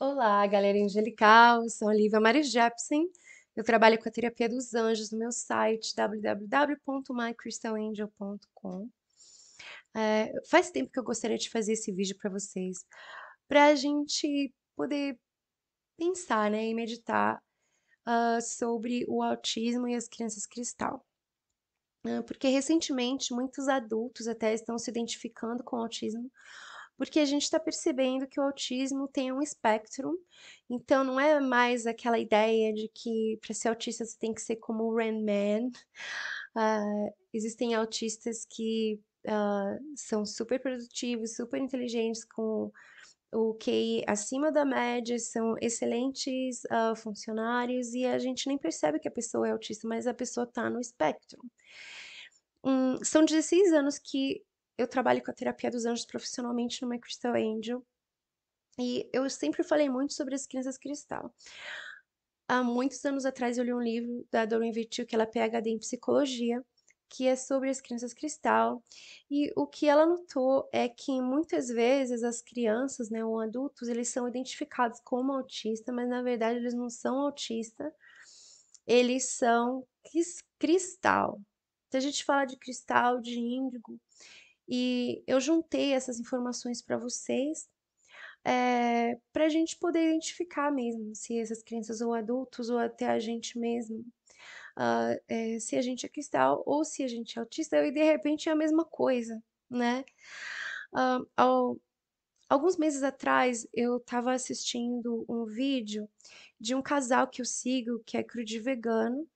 Olá, galera angelical, eu sou a Lívia Mari Jepsen. Eu trabalho com a terapia dos anjos no meu site www.mycrystalangel.com. É, faz tempo que eu gostaria de fazer esse vídeo para vocês, para a gente poder pensar né, e meditar uh, sobre o autismo e as crianças cristal. Ah, porque recentemente muitos adultos até estão se identificando com autismo, porque a gente está percebendo que o autismo tem um espectro, então não é mais aquela ideia de que para ser autista você tem que ser como o Rand Man. Uh, existem autistas que uh, são super produtivos, super inteligentes, com o QI acima da média, são excelentes uh, funcionários e a gente nem percebe que a pessoa é autista, mas a pessoa está no espectro. Um, são 16 anos que eu trabalho com a terapia dos anjos profissionalmente numa Crystal Angel. E eu sempre falei muito sobre as crianças cristal. Há muitos anos atrás eu li um livro da Doreen Virtue, que ela é PhD em psicologia, que é sobre as crianças cristal. E o que ela notou é que muitas vezes as crianças, né, ou adultos, eles são identificados como autista, mas na verdade eles não são autista. Eles são cristal. Se então, a gente fala de cristal, de índigo, e eu juntei essas informações para vocês, é, eh, para a gente poder identificar mesmo se essas crianças ou adultos, ou até a gente mesmo, uh, é, se a gente é cristal ou se a gente é autista, e de repente é a mesma coisa, né? Uh, ao, alguns meses atrás, eu estava assistindo um vídeo de um casal que eu sigo, que é crude vegano,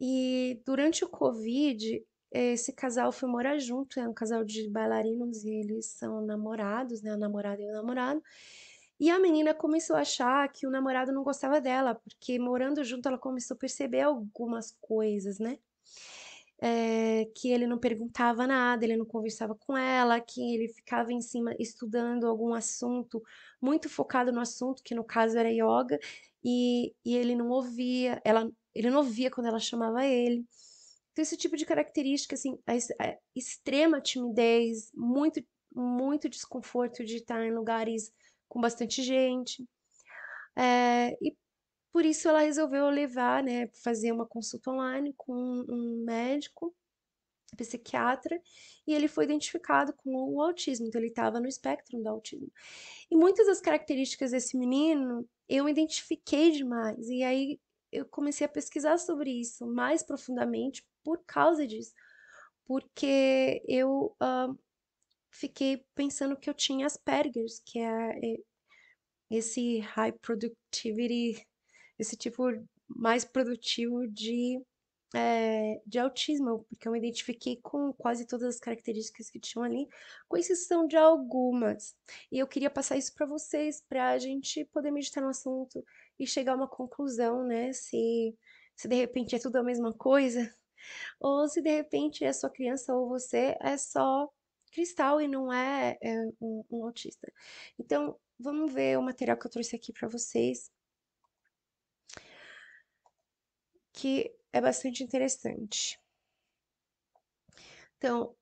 e durante o Covid, esse casal foi morar junto, é um casal de bailarinos e eles são namorados, né? A namorada e o namorado. E a menina começou a achar que o namorado não gostava dela, porque morando junto ela começou a perceber algumas coisas, né? É, que ele não perguntava nada, ele não conversava com ela, que ele ficava em cima estudando algum assunto, muito focado no assunto, que no caso era yoga, e, e ele não ouvia, ela, ele não ouvia quando ela chamava ele. Então, esse tipo de característica, assim, a, a extrema timidez, muito, muito desconforto de estar em lugares com bastante gente. É, e por isso ela resolveu levar, né, fazer uma consulta online com um médico, psiquiatra, e ele foi identificado com o autismo, então ele estava no espectro do autismo. E muitas das características desse menino eu identifiquei demais, e aí eu comecei a pesquisar sobre isso mais profundamente por causa disso, porque eu uh, fiquei pensando que eu tinha Asperger's, que é, é esse high productivity, esse tipo mais produtivo de, é, de autismo, porque eu me identifiquei com quase todas as características que tinham ali, com exceção de algumas. E eu queria passar isso para vocês, para a gente poder meditar no assunto e chegar a uma conclusão, né? Se, se de repente é tudo a mesma coisa, ou se de repente a é sua criança ou você é só cristal e não é, é um, um autista. Então, vamos ver o material que eu trouxe aqui para vocês, que é bastante interessante. Então,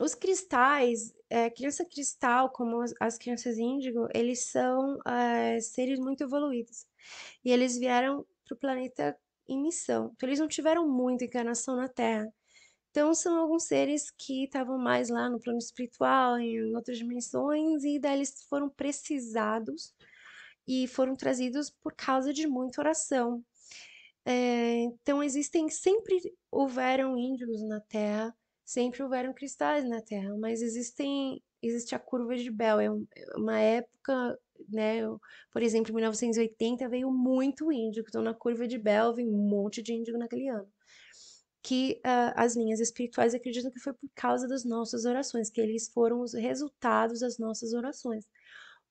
os cristais, é, criança cristal, como as, crianças índigo, eles são é, seres muito evoluídos. E eles vieram para o planeta em missão. Então, eles não tiveram muita encarnação na Terra. Então, são alguns seres que estavam mais lá no plano espiritual, em outras dimensões, e daí eles foram precisados e foram trazidos por causa de muita oração. É, então, existem, sempre houveram índios na Terra, sempre houveram cristais na Terra, mas existem, existe a curva de Bell, é, é uma época né? Eu, por exemplo, em 1980 veio muito índio, então na curva de Belvin um monte de índio naquele ano. Que uh, as linhas espirituais acreditam que foi por causa das nossas orações, que eles foram os resultados das nossas orações.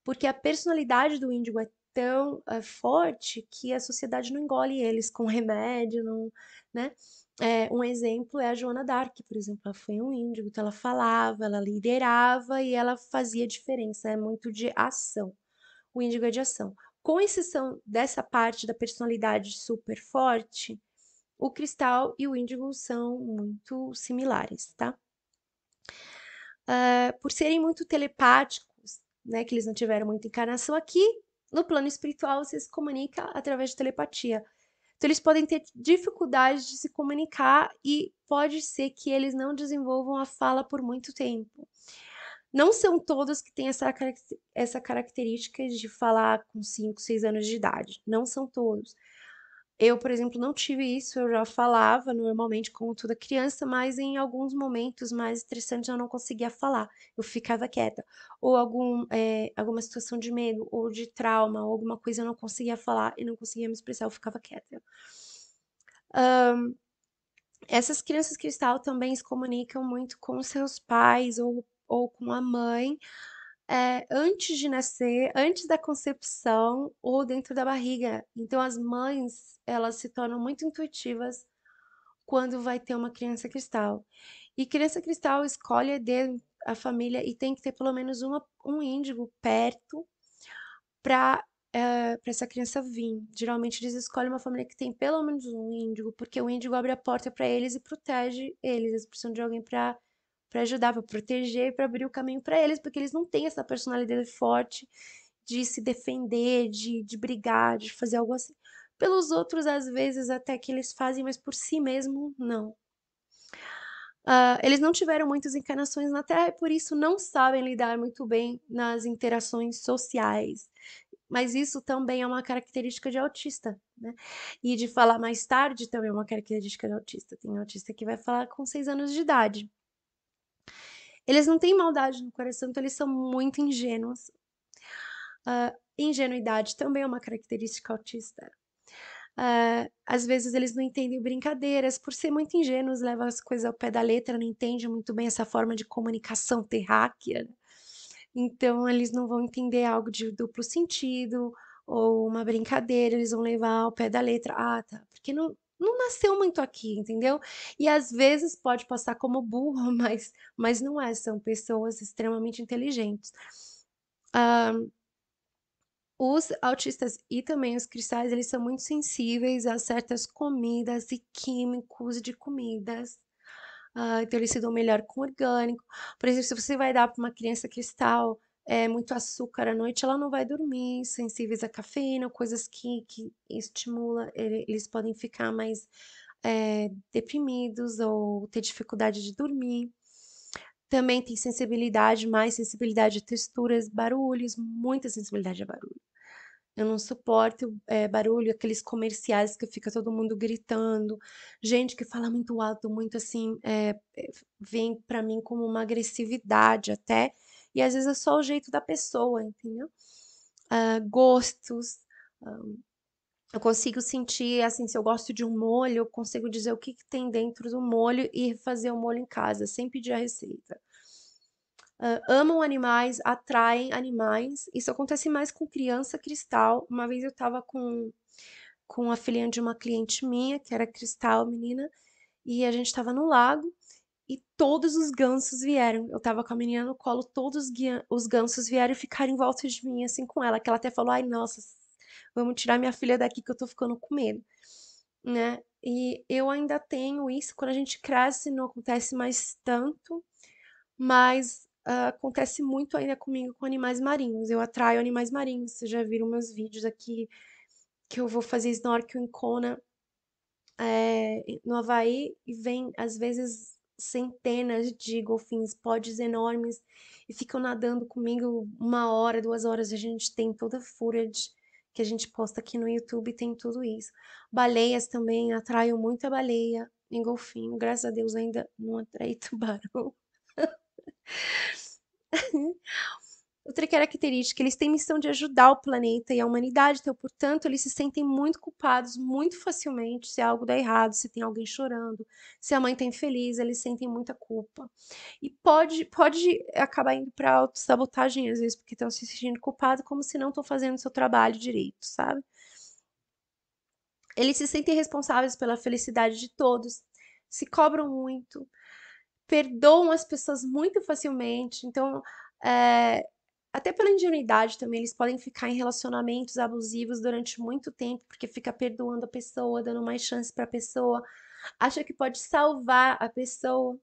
Porque a personalidade do índio é tão uh, forte que a sociedade não engole eles com remédio, não, né? É, um exemplo é a Joana Dark, por exemplo, ela foi um índio, então ela falava, ela liderava e ela fazia diferença, é muito de ação o índigo é de ação. Com exceção dessa parte da personalidade super forte, o cristal e o índigo são muito similares, tá? Uh, por serem muito telepáticos, né, que eles não tiveram muita encarnação aqui, no plano espiritual você se comunica através de telepatia. Então, eles podem ter dificuldade de se comunicar e pode ser que eles não desenvolvam a fala por muito tempo. Não são todos que têm essa, essa característica de falar com 5, 6 anos de idade. Não são todos. Eu, por exemplo, não tive isso, eu já falava normalmente como toda criança, mas em alguns momentos mais estressantes eu não conseguia falar, eu ficava quieta. Ou algum, é, alguma situação de medo, ou de trauma, ou alguma coisa eu não conseguia falar e não conseguia me expressar, eu ficava quieta. Um, essas crianças cristal também se comunicam muito com seus pais ou ou com a mãe é, antes de nascer, antes da concepção ou dentro da barriga. Então as mães elas se tornam muito intuitivas quando vai ter uma criança cristal. E criança cristal escolhe a família e tem que ter pelo menos uma, um índigo perto para é, eh, para essa criança vir. Geralmente eles escolhem uma família que tem pelo menos um índigo, porque o índigo abre a porta para eles e protege eles. Eles precisam de alguém para para ajudar, para proteger, para abrir o caminho para eles, porque eles não têm essa personalidade forte de se defender, de, de brigar, de fazer algo assim. Pelos outros, às vezes, até que eles fazem, mas por si mesmo, não. Uh, eles não tiveram muitas encarnações na Terra e por isso não sabem lidar muito bem nas interações sociais. Mas isso também é uma característica de autista, né? E de falar mais tarde também é uma característica de autista. Tem autista que vai falar com seis anos de idade. Eles não têm maldade no coração, então eles são muito ingênuos. Uh, ingenuidade também é uma característica autista. Uh, às vezes eles não entendem brincadeiras, por ser muito ingênuos, levam as coisas ao pé da letra, não entendem muito bem essa forma de comunicação terráquea. Então, eles não vão entender algo de duplo sentido ou uma brincadeira, eles vão levar ao pé da letra. Ah, tá, porque não, não nasceu muito aqui, entendeu? E às vezes pode passar como burro, mas, mas não é, são pessoas extremamente inteligentes. Um, os autistas e também os cristais, eles são muito sensíveis a certas comidas e químicos de comidas. Uh, então, eles se dão melhor com orgânico. Por exemplo, se você vai dar para uma criança cristal é, muito açúcar à noite, ela não vai dormir, sensíveis à cafeína, coisas que, que estimula, eles podem ficar mais é, deprimidos ou ter dificuldade de dormir. Também tem sensibilidade, mais sensibilidade a texturas, barulhos, muita sensibilidade a barulho. Eu não suporto é, barulho, aqueles comerciais que fica todo mundo gritando, gente que fala muito alto, muito assim, é, vem para mim como uma agressividade até e às vezes é só o jeito da pessoa, entendeu? Uh, gostos. Um, ah, eu consigo sentir, assim, se eu gosto de um molho, eu consigo dizer o que, que tem dentro do molho e fazer o molho em casa, sem pedir a receita. Uh, amam animais, atraem animais. Isso acontece mais com criança cristal. Uma vez eu estava com, com a filhinha de uma cliente minha, que era cristal, menina, e a gente estava no lago. E todos os gansos vieram. Eu tava com a menina no colo, todos os gansos vieram e ficaram em volta de mim, assim, com ela. Que ela até falou: ai, nossa, vamos tirar minha filha daqui que eu tô ficando com medo, né? E eu ainda tenho isso. Quando a gente cresce, não acontece mais tanto, mas uh, acontece muito ainda comigo com animais marinhos. Eu atraio animais marinhos. Vocês já viram meus vídeos aqui que eu vou fazer snorkel em Kona é, no Havaí e vem, às vezes, centenas de golfinhos, podes enormes, e ficam nadando comigo uma hora, duas horas. A gente tem toda a de que a gente posta aqui no YouTube, tem tudo isso. Baleias também, atraio muita baleia em golfinho. Graças a Deus ainda não atrai tubarão. O triqueracterística, é eles têm missão de ajudar o planeta e a humanidade, então, portanto, eles se sentem muito culpados muito facilmente se algo dá errado, se tem alguém chorando, se a mãe tá infeliz, eles sentem muita culpa. E pode, pode acabar indo pra autossabotagem, às vezes, porque estão se sentindo culpados, como se não estão fazendo o seu trabalho direito, sabe? Eles se sentem responsáveis pela felicidade de todos, se cobram muito, perdoam as pessoas muito facilmente, então. É, até pela ingenuidade também, eles podem ficar em relacionamentos abusivos durante muito tempo, porque fica perdoando a pessoa, dando mais chance para a pessoa, acha que pode salvar a pessoa.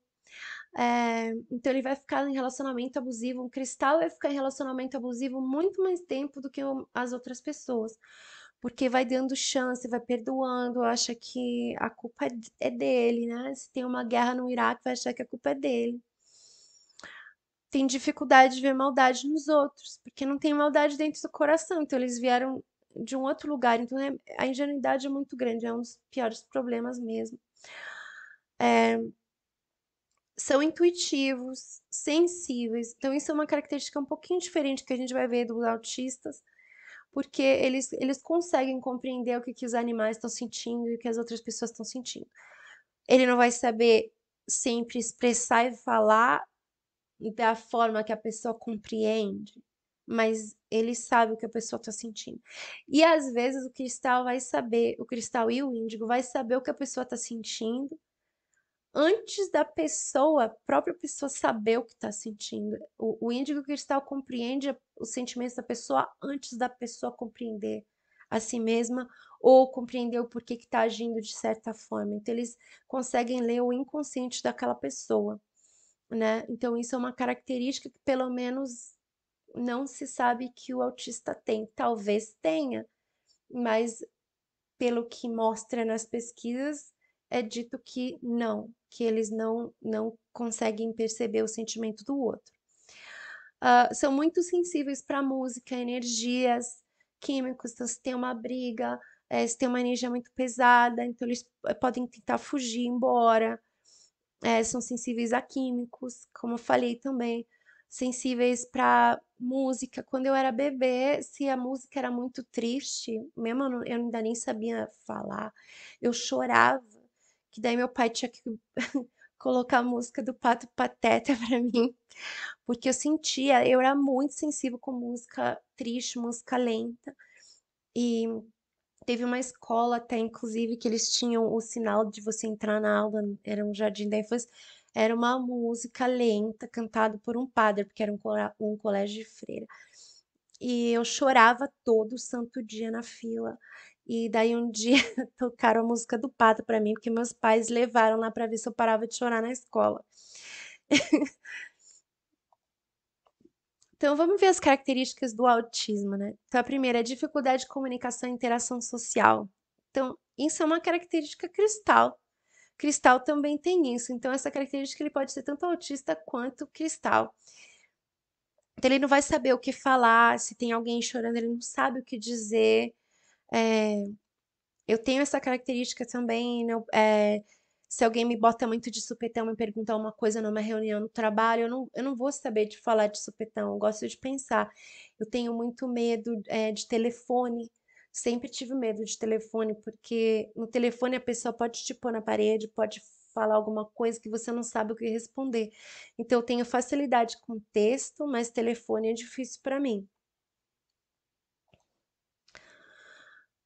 É, então ele vai ficar em relacionamento abusivo, um cristal vai ficar em relacionamento abusivo muito mais tempo do que as outras pessoas, porque vai dando chance, vai perdoando, acha que a culpa é, é dele, né? Se tem uma guerra no Iraque, vai achar que a culpa é dele têm dificuldade de ver maldade nos outros, porque não tem maldade dentro do coração, então eles vieram de um outro lugar, então é, a ingenuidade é muito grande, é um dos piores problemas mesmo. É, são intuitivos, sensíveis, então isso é uma característica um pouquinho diferente que a gente vai ver dos autistas, porque eles, eles conseguem compreender o que, que os animais estão sentindo e o que as outras pessoas estão sentindo. Ele não vai saber sempre expressar e falar da então, é forma que a pessoa compreende, mas ele sabe o que a pessoa está sentindo. E às vezes o cristal vai saber, o cristal e o índigo vai saber o que a pessoa está sentindo antes da pessoa, a própria pessoa saber o que está sentindo. O, o índigo cristal compreende os sentimentos da pessoa antes da pessoa compreender a si mesma ou compreender o porquê que está agindo de certa forma. Então eles conseguem ler o inconsciente daquela pessoa né? Então isso é uma característica que pelo menos não se sabe que o autista tem, talvez tenha, mas pelo que mostra nas pesquisas é dito que não, que eles não não conseguem perceber o sentimento do outro. Uh, são muito sensíveis para música, energias, químicos, então se tem uma briga, é, se tem uma energia muito pesada, então eles eh, podem tentar fugir, embora é, são sensíveis a químicos, como eu falei também, sensíveis para música. Quando eu era bebê, se a música era muito triste, mesmo eu, não, eu ainda nem sabia falar, eu chorava, que daí meu pai tinha que colocar a música do Pato Pateta para mim, porque eu sentia, eu era muito sensível com música triste, música lenta. E Teve uma escola até, inclusive, que eles tinham o sinal de você entrar na aula, era um jardim da infância, era uma música lenta cantada por um padre, porque era um, um colégio de freira. E eu chorava todo santo dia na fila. E daí um dia tocaram a música do Pato para mim, porque meus pais levaram lá para ver se eu parava de chorar na escola. Então, vamos ver as características do autismo, né? Então, a primeira é dificuldade de comunicação e interação social. Então, isso é uma característica cristal. Cristal também tem isso. Então, essa característica ele pode ser tanto autista quanto cristal. Então, ele não vai saber o que falar, se tem alguém chorando, ele não sabe o que dizer. É, eu tenho essa característica também. Não, né? é, se alguém me bota muito de supetão me perguntar uma coisa numa reunião no trabalho, eu não, eu não vou saber de falar de supetão, eu gosto de pensar. Eu tenho muito medo é, de telefone, sempre tive medo de telefone, porque no telefone a pessoa pode te pôr na parede, pode falar alguma coisa que você não sabe o que responder. Então eu tenho facilidade com texto, mas telefone é difícil para mim.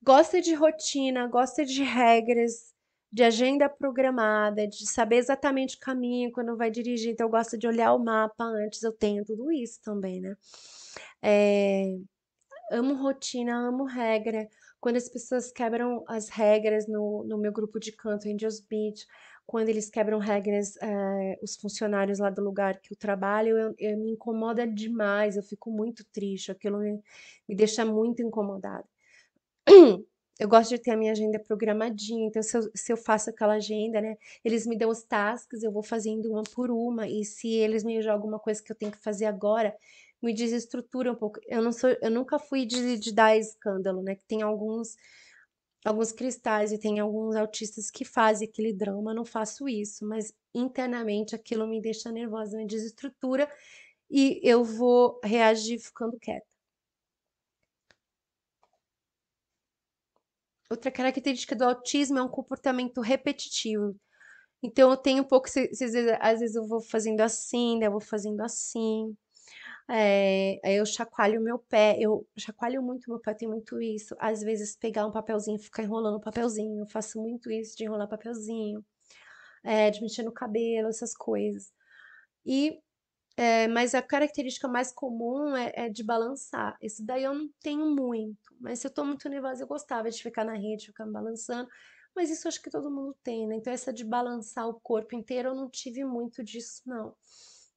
Gosta de rotina, gosta de regras, de agenda programada, de saber exatamente o caminho quando vai dirigir. Então, eu gosto de olhar o mapa antes, eu tenho tudo isso também, né? É, amo rotina, amo regra. Quando as pessoas quebram as regras no, no meu grupo de canto Angels Beach, quando eles quebram regras, é, os funcionários lá do lugar que eu trabalho, eu, eu, me incomoda demais, eu fico muito triste, aquilo me, me deixa muito incomodada. eu gosto de ter a minha agenda programadinha, então se eu, se eu, faço aquela agenda, né, eles me dão os tasks, eu vou fazendo uma por uma, e se eles me jogam uma coisa que eu tenho que fazer agora, me desestrutura um pouco. Eu não sou, eu nunca fui de, de dar escândalo, né, que tem alguns alguns cristais e tem alguns autistas que fazem aquele drama, eu não faço isso, mas internamente aquilo me deixa nervosa, me desestrutura e eu vou reagir ficando quieta. Outra característica do autismo é um comportamento repetitivo. Então eu tenho um pouco, às vezes eu vou fazendo assim, daí eu vou fazendo assim. É, eu chacoalho meu pé, eu chacoalho muito meu pé, tem muito isso. Às vezes pegar um papelzinho ficar enrolando o papelzinho, eu faço muito isso de enrolar papelzinho, é, de mexer no cabelo, essas coisas. E é, mas a característica mais comum é, é, de balançar. Esse daí eu não tenho muito, mas se eu tô muito nervosa, eu gostava de ficar na rede, ficar me balançando. Mas isso acho que todo mundo tem, né? Então, essa de balançar o corpo inteiro, eu não tive muito disso, não.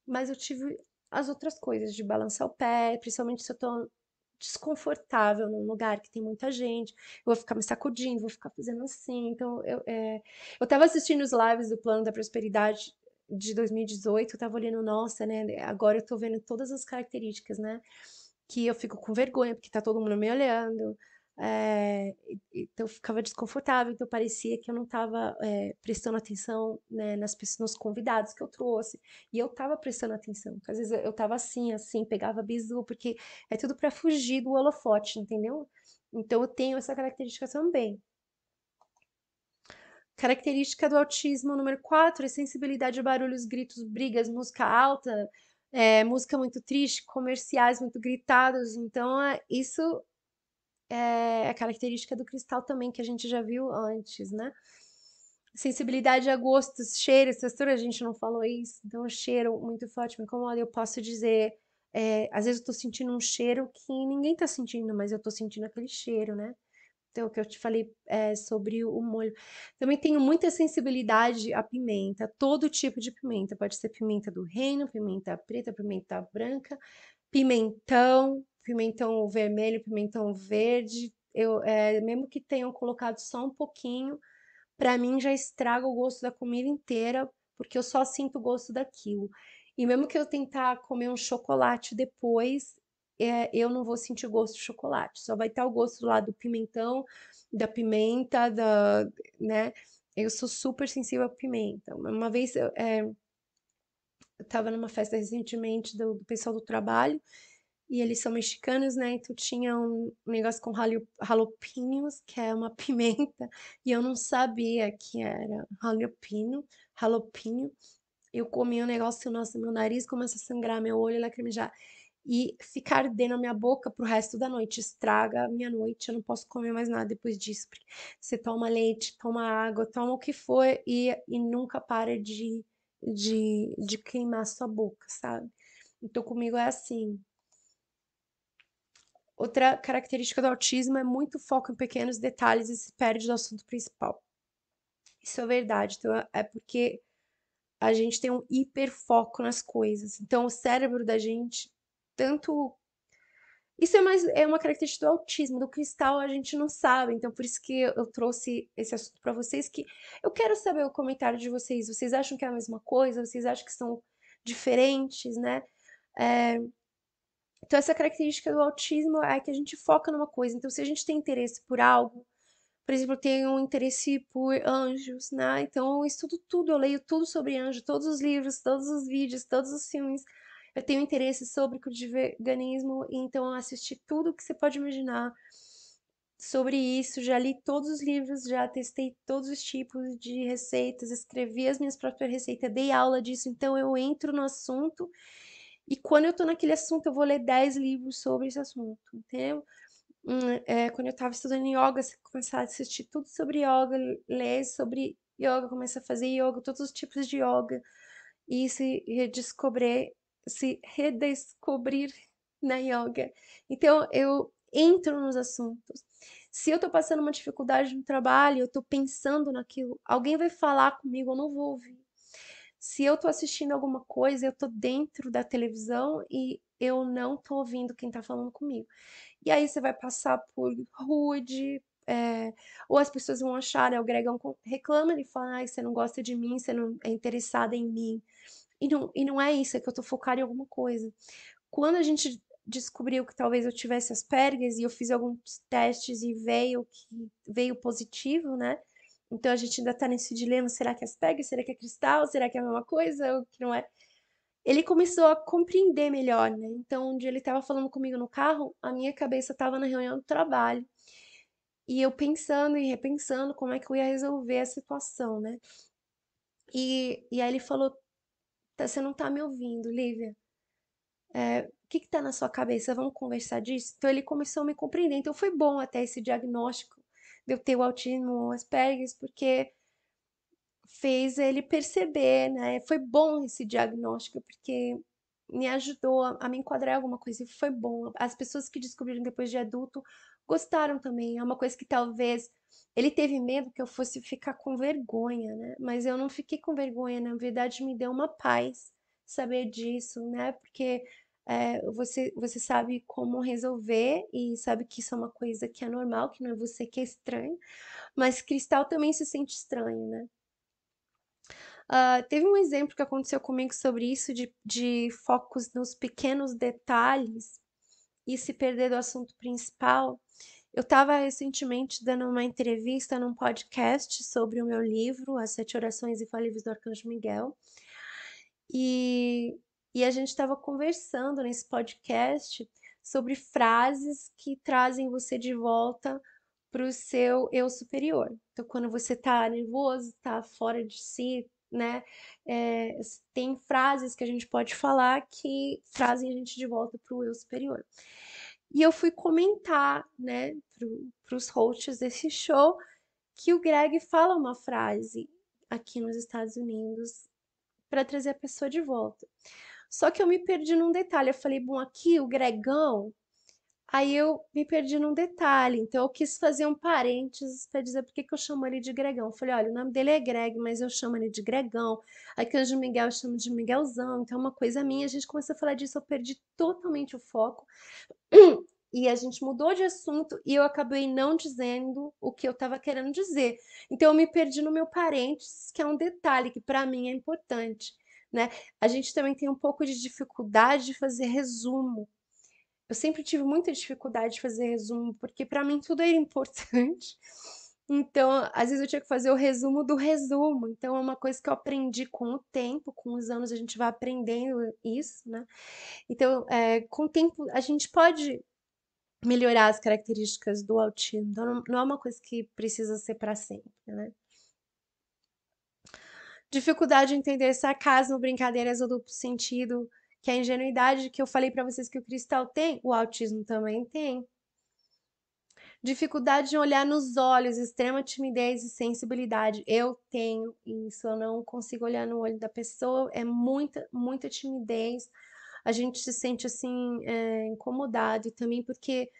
Mas eu tive as outras coisas, de balançar o pé, principalmente se eu tô desconfortável num lugar que tem muita gente, eu vou ficar me sacudindo, vou ficar fazendo assim. Então, eu, é... eu tava assistindo os lives do Plano da Prosperidade de 2018, eu tava olhando, nossa, né? Agora eu tô vendo todas as características, né? Que eu fico com vergonha, porque tá todo mundo me olhando. É, então eu ficava desconfortável, então parecia que eu não estava é, eh, prestando atenção né, nas pessoas, nos convidados que eu trouxe, e eu estava prestando atenção, às vezes eu estava assim, assim, pegava bizu, porque é tudo para fugir do holofote, entendeu? Então eu tenho essa característica também, Característica do autismo número 4 é sensibilidade a barulhos, gritos, brigas, música alta, é, música muito triste, comerciais muito gritados. Então, é, isso é a característica do cristal também, que a gente já viu antes, né? Sensibilidade a gostos, cheiros, textura, a gente não falou isso. Então, cheiro muito forte me incomoda. Eu posso dizer, é, às vezes eu tô sentindo um cheiro que ninguém tá sentindo, mas eu tô sentindo aquele cheiro, né? Então, o que eu te falei é, sobre o molho. Também tenho muita sensibilidade à pimenta, todo tipo de pimenta. Pode ser pimenta do reino, pimenta preta, pimenta branca, pimentão, pimentão vermelho, pimentão verde. Eu, é, mesmo que tenham colocado só um pouquinho, para mim já estraga o gosto da comida inteira, porque eu só sinto o gosto daquilo. E mesmo que eu tentar comer um chocolate depois, é, eu não vou sentir gosto de chocolate. Só vai estar o gosto lá do pimentão, da pimenta, da, né? Eu sou super sensível à pimenta. Uma vez eu, é, eu tava numa festa recentemente do, do, pessoal do trabalho e eles são mexicanos, né? Então tinha um negócio com jalapenos, que é uma pimenta, e eu não sabia que era jalapeno, jalapeno. Eu comi o um negócio, nosso meu nariz começa a sangrar, meu olho lacrimejar e ficar ardendo a minha boca pro resto da noite. Estraga a minha noite, eu não posso comer mais nada depois disso. Porque você toma leite, toma água, toma o que for e, e nunca para de, de, de queimar sua boca, sabe? Então comigo é assim. Outra característica do autismo é muito foco em pequenos detalhes e se perde do assunto principal. Isso é verdade. Então é porque a gente tem um hiperfoco nas coisas. Então o cérebro da gente tanto. Isso é mais é uma característica do autismo, do cristal a gente não sabe. Então, por isso que eu trouxe esse assunto para vocês, que eu quero saber o comentário de vocês. Vocês acham que é a mesma coisa? Vocês acham que são diferentes, né? É... Então, essa característica do autismo é que a gente foca numa coisa. Então, se a gente tem interesse por algo, por exemplo, eu tenho um interesse por anjos, né? Então, eu estudo tudo, eu leio tudo sobre anjo, todos os livros, todos os vídeos, todos os filmes, eu tenho interesse sobre o veganismo, então assisti tudo que você pode imaginar sobre isso, já li todos os livros, já testei todos os tipos de receitas, escrevi as minhas próprias receitas, dei aula disso, então eu entro no assunto e quando eu tô naquele assunto, eu vou ler 10 livros sobre esse assunto, entendeu? Hum, é, quando eu tava estudando yoga, você começar a assistir tudo sobre yoga, ler sobre yoga, começar a fazer yoga, todos os tipos de yoga, e se descobrir se redescobrir na yoga. Então, eu entro nos assuntos. Se eu estou passando uma dificuldade no trabalho, eu estou pensando naquilo, alguém vai falar comigo, eu não vou ouvir. Se eu estou assistindo alguma coisa, eu estou dentro da televisão e eu não estou ouvindo quem está falando comigo. E aí você vai passar por rude, é, ou as pessoas vão achar, né, o Gregão reclama, ele fala, ai, você não gosta de mim, você não é interessada em mim. E não, e não é isso, é que eu tô focada em alguma coisa. Quando a gente descobriu que talvez eu tivesse Asperger's e eu fiz alguns testes e veio que veio positivo, né? Então a gente ainda tá nesse dilema, será que é Asperger, será que é cristal, será que é a mesma coisa ou que não é? Ele começou a compreender melhor, né? Então, onde um ele estava falando comigo no carro, a minha cabeça estava na reunião do trabalho. E eu pensando e repensando como é que eu ia resolver a situação, né? E, e aí ele falou: Tá, você não tá me ouvindo, Lívia. É, o que está na sua cabeça? Vamos conversar disso? Então ele começou a me compreender. Então foi bom até esse diagnóstico de eu ter o autismo Asperger, porque fez ele perceber, né? Foi bom esse diagnóstico, porque me ajudou a, a me enquadrar em alguma coisa e foi bom. As pessoas que descobriram depois de adulto gostaram também. É uma coisa que talvez ele teve medo que eu fosse ficar com vergonha, né? Mas eu não fiquei com vergonha, né? na verdade me deu uma paz saber disso, né? Porque é, você, você sabe como resolver e sabe que isso é uma coisa que é normal, que não é você que é estranho, mas Cristal também se sente estranho, né? Uh, teve um exemplo que aconteceu comigo sobre isso, de, de focos nos pequenos detalhes e se perder do assunto principal. Eu estava recentemente dando uma entrevista num podcast sobre o meu livro, As Sete Orações Infalíveis do Arcanjo Miguel, e, e a gente estava conversando nesse podcast sobre frases que trazem você de volta para o seu eu superior. Então, quando você está nervoso, está fora de si, né? É, tem frases que a gente pode falar que trazem a gente de volta para o eu superior. E eu fui comentar, né, para os hosts desse show, que o Greg fala uma frase aqui nos Estados Unidos para trazer a pessoa de volta. Só que eu me perdi num detalhe. Eu falei, bom, aqui o Gregão Aí eu me perdi num detalhe, então eu quis fazer um parênteses para dizer por que que eu chamo ele de Gregão. Eu falei, olha, o nome dele é Greg, mas eu chamo ele de Gregão. Arcanjo Miguel eu chamo de Miguelzão, então é uma coisa minha. A gente começou a falar disso, eu perdi totalmente o foco. E a gente mudou de assunto e eu acabei não dizendo o que eu estava querendo dizer. Então eu me perdi no meu parênteses, que é um detalhe que para mim é importante. Né? A gente também tem um pouco de dificuldade de fazer resumo eu sempre tive muita dificuldade de fazer resumo, porque para mim tudo era importante. Então, às vezes eu tinha que fazer o resumo do resumo. Então, é uma coisa que eu aprendi com o tempo, com os anos a gente vai aprendendo isso, né? Então, é, com o tempo a gente pode melhorar as características do autismo. Então, não é uma coisa que precisa ser para sempre, né? Dificuldade de entender sarcasmo, brincadeiras ou duplo sentido que a ingenuidade que eu falei para vocês que o cristal tem, o autismo também tem. Dificuldade de olhar nos olhos, extrema timidez e sensibilidade. Eu tenho isso, eu não consigo olhar no olho da pessoa, é muita, muita timidez. A gente se sente assim, é, incomodado também, porque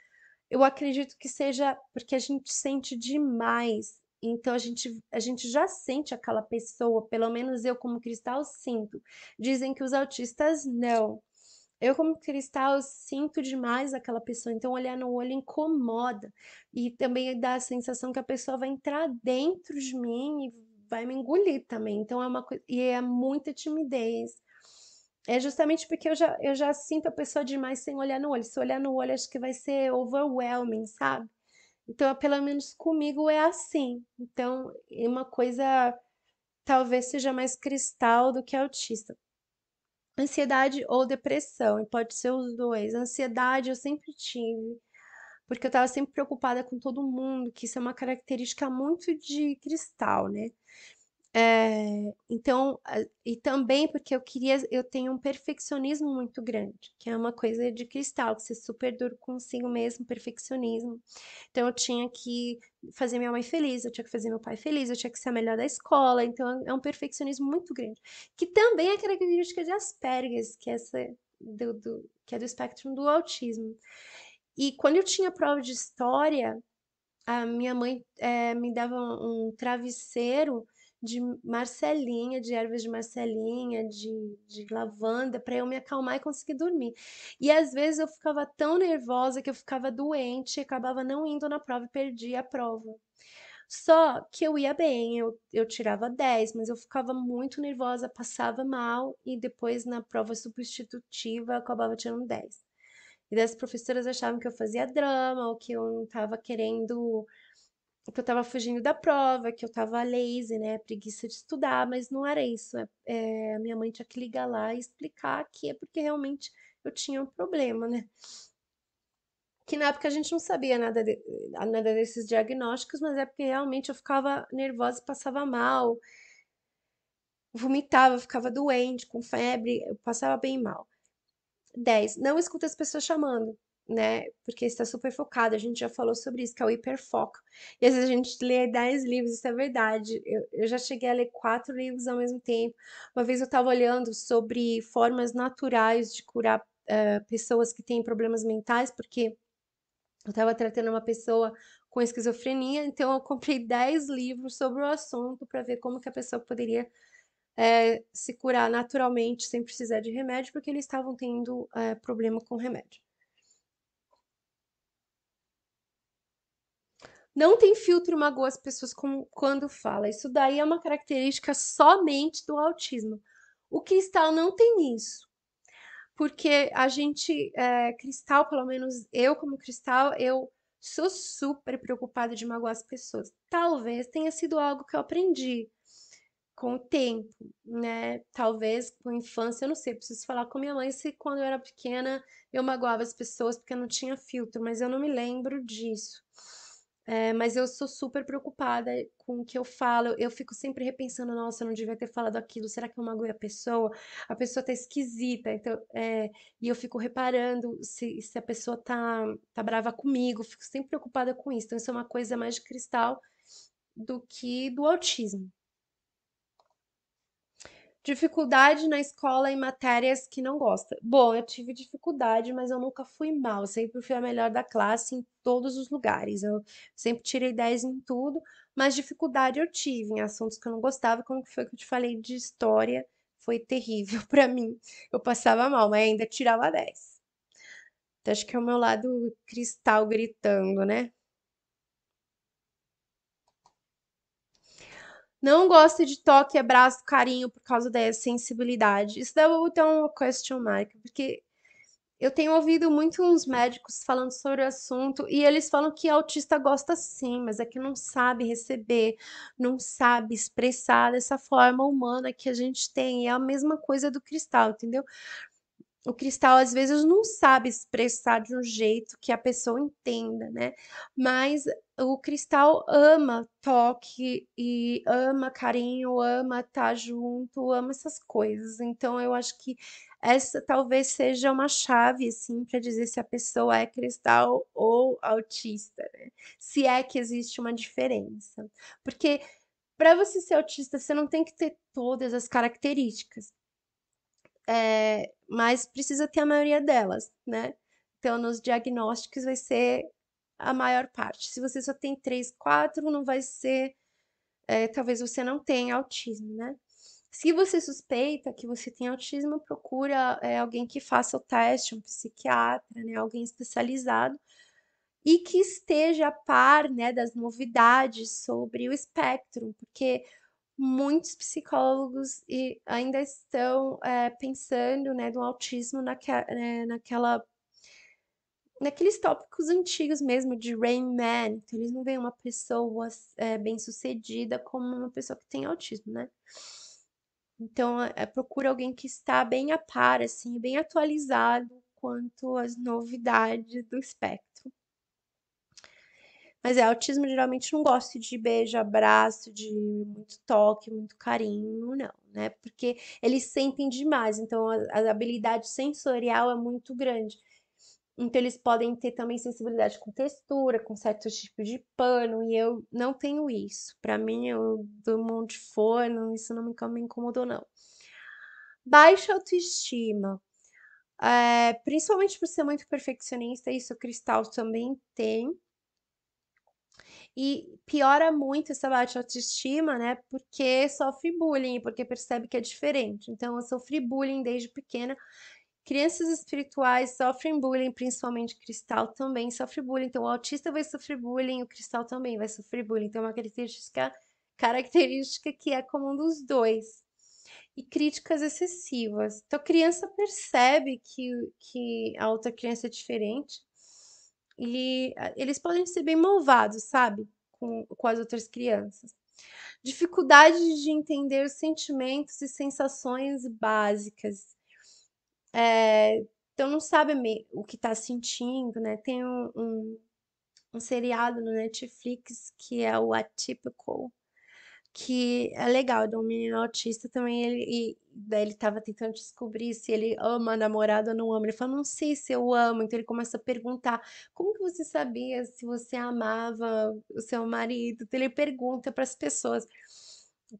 eu acredito que seja porque a gente sente demais então a gente, a gente já sente aquela pessoa, pelo menos eu como cristal sinto. Dizem que os autistas não. Eu, como cristal, sinto demais aquela pessoa, então olhar no olho incomoda. E também dá a sensação que a pessoa vai entrar dentro de mim e vai me engolir também. Então é uma coisa. E é muita timidez. É justamente porque eu já, eu já sinto a pessoa demais sem olhar no olho. Se olhar no olho, acho que vai ser overwhelming, sabe? Então, é, pelo menos comigo é assim. Então, é uma coisa talvez seja mais cristal do que autista. Ansiedade ou depressão, e pode ser os dois. Ansiedade eu sempre tive, porque eu estava sempre preocupada com todo mundo, que isso é uma característica muito de cristal, né? É, então, e também porque eu queria, eu tenho um perfeccionismo muito grande, que é uma coisa de cristal, que ser super duro consigo mesmo, perfeccionismo. Então, eu tinha que fazer minha mãe feliz, eu tinha que fazer meu pai feliz, eu tinha que ser a melhor da escola. Então, é, é um perfeccionismo muito grande, que também é característica de Asperger, que é essa do, do, que é do espectro do autismo. E quando eu tinha prova de história, a minha mãe é, me dava um, um travesseiro de Marcelinha, de ervas de Marcelinha, de, de lavanda, para eu me acalmar e conseguir dormir. E às vezes eu ficava tão nervosa que eu ficava doente e acabava não indo na prova e perdia a prova. Só que eu ia bem, eu, eu tirava 10, mas eu ficava muito nervosa, passava mal e depois na prova substitutiva eu acabava tirando 10. E das professoras achavam que eu fazia drama ou que eu não estava querendo que eu tava fugindo da prova, que eu tava lazy, né, preguiça de estudar, mas não era isso. É, é, a minha mãe tinha que ligar lá e explicar que é porque realmente eu tinha um problema, né? Que na época a gente não sabia nada, de, nada desses diagnósticos, mas é porque realmente eu ficava nervosa e passava mal, vomitava, ficava doente, com febre, eu passava bem mal. 10. Não escuta as pessoas chamando né? Porque está super focado, a gente já falou sobre isso, que é o hiperfoco. E às vezes a gente lê 10 livros, isso é verdade. Eu, eu já cheguei a ler quatro livros ao mesmo tempo. Uma vez eu estava olhando sobre formas naturais de curar uh, pessoas que têm problemas mentais, porque eu estava tratando uma pessoa com esquizofrenia, então eu comprei 10 livros sobre o assunto para ver como que a pessoa poderia é, se curar naturalmente sem precisar de remédio, porque eles estavam tendo é, problema com remédio. não tem filtro magoa as pessoas quando fala. Isso daí é uma característica somente do autismo. O cristal não tem isso. Porque a gente, é, cristal, pelo menos eu como cristal, eu sou super preocupada de magoar as pessoas. Talvez tenha sido algo que eu aprendi com o tempo, né? Talvez com a infância, eu não sei, preciso falar com minha mãe se quando eu era pequena eu magoava as pessoas porque eu não tinha filtro, mas eu não me lembro disso. É, mas eu sou super preocupada com o que eu falo. Eu fico sempre repensando, nossa, eu não devia ter falado aquilo. Será que eu magoei a pessoa? A pessoa tá esquisita. Então, é, e eu fico reparando se, se a pessoa tá, tá brava comigo. Fico sempre preocupada com isso. Então, isso é uma coisa mais de cristal do que do autismo. Dificuldade na escola em matérias que não gosta. Bom, eu tive dificuldade, mas eu nunca fui mal. sempre fui a melhor da classe em todos os lugares. Eu sempre tirei 10 em tudo, mas dificuldade eu tive em assuntos que eu não gostava, como foi que eu te falei de história, foi terrível para mim. Eu passava mal, mas ainda tirava 10. Então, acho que é o meu lado cristal gritando, né? Não gosta de toque, abraço, carinho por causa da sensibilidade. Isso dá até um question mark, porque eu tenho ouvido muito uns médicos falando sobre o assunto e eles falam que autista gosta sim, mas é que não sabe receber, não sabe expressar dessa forma humana que a gente tem. É a mesma coisa do cristal, entendeu? o cristal às vezes não sabe expressar de um jeito que a pessoa entenda, né? Mas o cristal ama toque e ama carinho, ama estar tá junto, ama essas coisas. Então eu acho que essa talvez seja uma chave assim para dizer se a pessoa é cristal ou autista, né? Se é que existe uma diferença. Porque para você ser autista, você não tem que ter todas as características. É, mas precisa ter a maioria delas, né? Então, nos diagnósticos vai ser a maior parte. Se você só tem três, quatro, não vai ser. É, talvez você não tenha autismo, né? Se você suspeita que você tem autismo, procura é, alguém que faça o teste, um psiquiatra, né? Alguém especializado e que esteja a par, né, das novidades sobre o espectro, porque muitos psicólogos ainda estão é, pensando né, do autismo naque, né, naquela naqueles tópicos antigos mesmo de Rain Man. Então, eles não veem uma pessoa é, bem-sucedida como uma pessoa que tem autismo, né? Então, é, é procura alguém que está bem a par, assim, bem atualizado quanto às novidades do espectro. Mas é, autismo geralmente não gosta de beijo, abraço, de muito toque, muito carinho, não, né? Porque eles sentem demais, então a, a habilidade sensorial é muito grande. Então, eles podem ter também sensibilidade com textura, com certos tipos de pano, e eu não tenho isso. Para mim, eu dou um monte de forno, isso não me incomodou, não. Baixa autoestima. É, principalmente por ser muito perfeccionista, isso o Cristal também tem. E piora muito essa baixa autoestima, né? Porque sofre bullying, porque percebe que é diferente. Então, eu sofri bullying desde pequena Crianças espirituais sofrem bullying, principalmente cristal também sofre bullying. Então, o autista vai sofrer bullying, o cristal também vai sofrer bullying. Então, é uma característica, característica que é comum dos dois. E críticas excessivas. Então, a criança percebe que, que a outra criança é diferente. E ah, eles podem ser bem malvados, sabe? Com, com as outras crianças. Dificuldade de entender sentimentos e sensações básicas é, então não sabe o que está sentindo, né? Tem um, um, um, seriado no Netflix que é o Atypical, que é legal, de um menino autista também, ele, e daí ele tava tentando descobrir se ele ama a namorada ou não ama, ele fala, não sei se eu amo, então ele começa a perguntar, como que você sabia se você amava o seu marido? Então ele pergunta para as pessoas,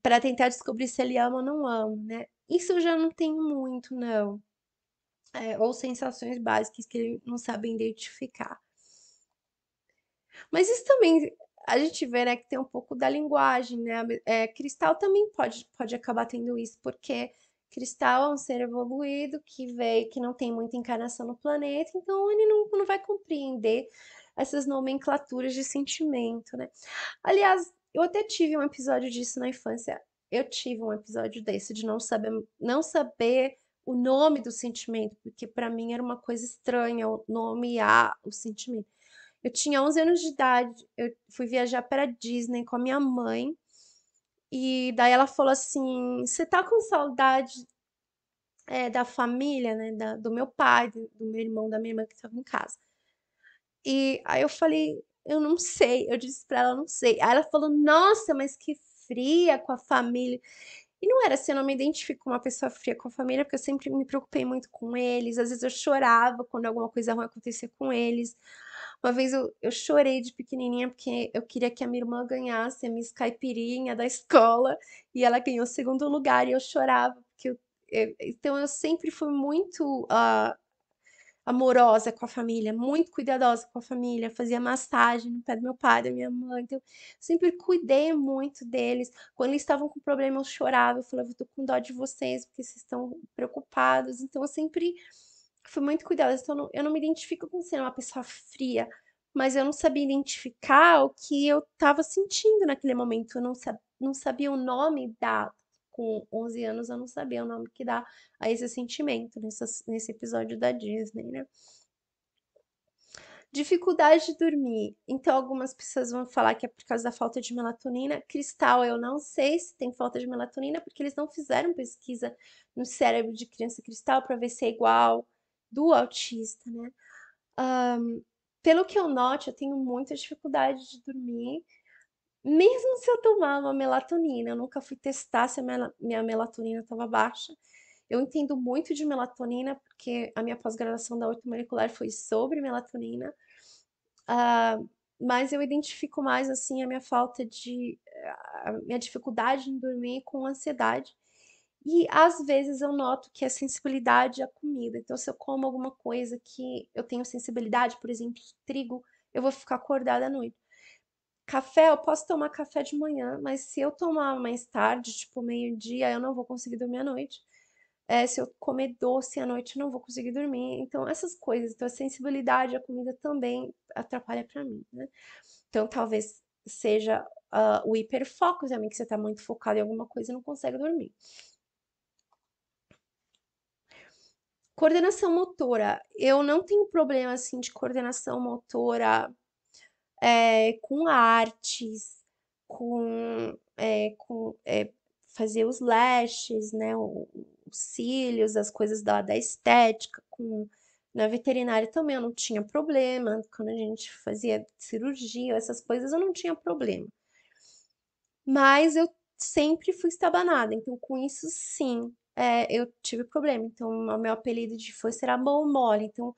para tentar descobrir se ele ama ou não ama, né? Isso eu já não tenho muito, não é, ou sensações básicas que ele não sabem identificar. Mas isso também a gente vê né, que tem um pouco da linguagem, né? É, cristal também pode, pode acabar tendo isso, porque Cristal é um ser evoluído que veio, que não tem muita encarnação no planeta, então ele não, não vai compreender essas nomenclaturas de sentimento, né? Aliás, eu até tive um episódio disso na infância. Eu tive um episódio desse, de não saber, não saber o nome do sentimento, porque para mim era uma coisa estranha o nomear o sentimento. Eu tinha 11 anos de idade, eu fui viajar para Disney com a minha mãe, e daí ela falou assim: Você tá com saudade é, da família, né? Da, do meu pai, do, do meu irmão, da minha irmã que estava em casa. E aí eu falei: Eu não sei. Eu disse para ela: Não sei. Aí ela falou: Nossa, mas que fria com a família. E não era assim, eu não me identifico com uma pessoa fria com a família, porque eu sempre me preocupei muito com eles. Às vezes eu chorava quando alguma coisa ruim acontecia com eles. Uma vez eu, eu chorei de pequenininha porque eu queria que a minha irmã ganhasse a minha caipirinha da escola e ela ganhou o segundo lugar e eu chorava. Porque eu, eu, então eu sempre fui muito. Uh, amorosa com a família, muito cuidadosa com a família, fazia massagem no pé do meu pai, da minha mãe. Então, sempre cuidei muito deles. Quando eles estavam com problema, eu chorava, eu falava, tô com dó de vocês, porque vocês estão preocupados. Então, eu sempre fui muito cuidadosa. Então, eu não, eu não me identifico com ser uma pessoa fria, mas eu não sabia identificar o que eu estava sentindo naquele momento. Eu não, não sabia o nome dado com 11 anos eu não sabia o nome que dá a esse sentimento nessa, nesse episódio da Disney, né? Dificuldade de dormir. Então, algumas pessoas vão falar que é por causa da falta de melatonina. Cristal, eu não sei se tem falta de melatonina, porque eles não fizeram pesquisa no cérebro de criança cristal para ver se é igual do autista, né? Um, pelo que eu note, eu tenho muita dificuldade de dormir mesmo se eu tomar uma melatonina, eu nunca fui testar se a minha, melatonina estava baixa. Eu entendo muito de melatonina, porque a minha pós-graduação da 8 molecular foi sobre melatonina, uh, mas eu identifico mais assim a minha falta de. a minha dificuldade em dormir com ansiedade. E às vezes eu noto que a sensibilidade à é comida. Então, se eu como alguma coisa que eu tenho sensibilidade, por exemplo, trigo, eu vou ficar acordada à noite. Café, eu posso tomar café de manhã, mas se eu tomar mais tarde, tipo meio-dia, eu não vou conseguir dormir à noite. É, se eu comer doce à noite, eu não vou conseguir dormir. Então, essas coisas. Então, a sensibilidade à comida também atrapalha para mim, né? Então, talvez seja uh, o hiperfoco também, que você está muito focado em alguma coisa e não consegue dormir. Coordenação motora. Eu não tenho problema, assim, de coordenação motora é, com artes, com, é, com é, fazer os lashes, né, os cílios, as coisas da, da estética, com na veterinária também eu não tinha problema, quando a gente fazia cirurgia, essas coisas eu não tinha problema. Mas eu sempre fui estabanada, então com isso sim, é, eu tive problema. Então, o meu apelido de foi será mão mole. Então,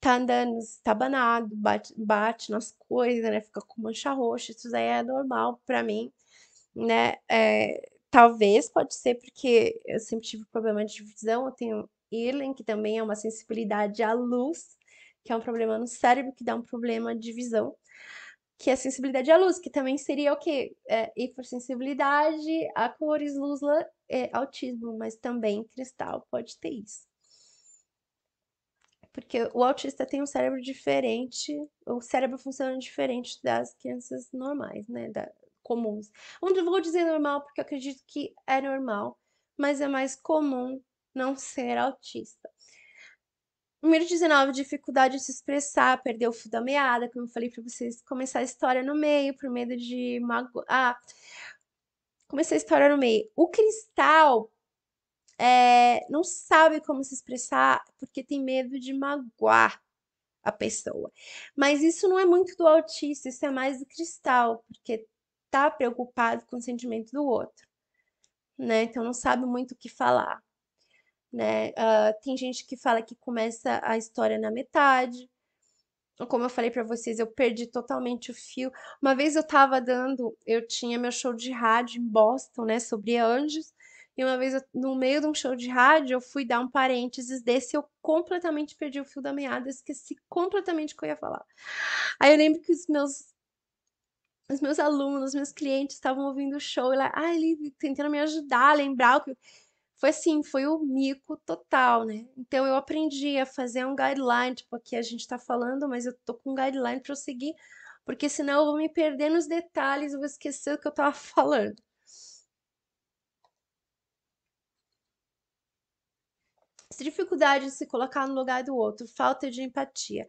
tá andando estabanado, bate, bate nas coisas, né? Fica com mancha roxa, isso daí é normal para mim, né? É, talvez pode ser porque eu sempre tive problema de visão, eu tenho Irlen, que também é uma sensibilidade à luz, que é um problema no cérebro que dá um problema de visão, que é a sensibilidade à luz, que também seria o quê? É, hipersensibilidade a cores, luz, é, autismo, mas também cristal pode ter isso porque o autista tem um cérebro diferente, o cérebro funciona diferente das crianças normais, né, da, comuns. Onde vou dizer normal porque eu acredito que é normal, mas é mais comum não ser autista. Número 19, dificuldade de se expressar, perder o fio da meada, como eu falei para vocês, começar a história no meio, por medo de magoar. Ah, começar a história no meio. O cristal é, não sabe como se expressar porque tem medo de magoar a pessoa. Mas isso não é muito do autista, isso é mais do cristal, porque tá preocupado com o sentimento do outro, né? Então não sabe muito o que falar, né? Uh, tem gente que fala que começa a história na metade. Como eu falei para vocês, eu perdi totalmente o fio. Uma vez eu tava dando, eu tinha meu show de rádio em Boston, né, sobre anjos. E uma vez, eu, no meio de um show de rádio, eu fui dar um parênteses desse, eu completamente perdi o fio da meada, esqueci completamente o que eu ia falar. Aí eu lembro que os meus os meus alunos, meus clientes estavam ouvindo o show e lá, ah, ele tentando me ajudar a lembrar o que foi assim, foi o mico total, né? Então eu aprendi a fazer um guideline, tipo, aqui a gente tá falando, mas eu tô com um guideline para eu seguir, porque senão eu vou me perder nos detalhes, eu vou esquecer o que eu tava falando. dificuldade de se colocar no lugar do outro, falta de empatia.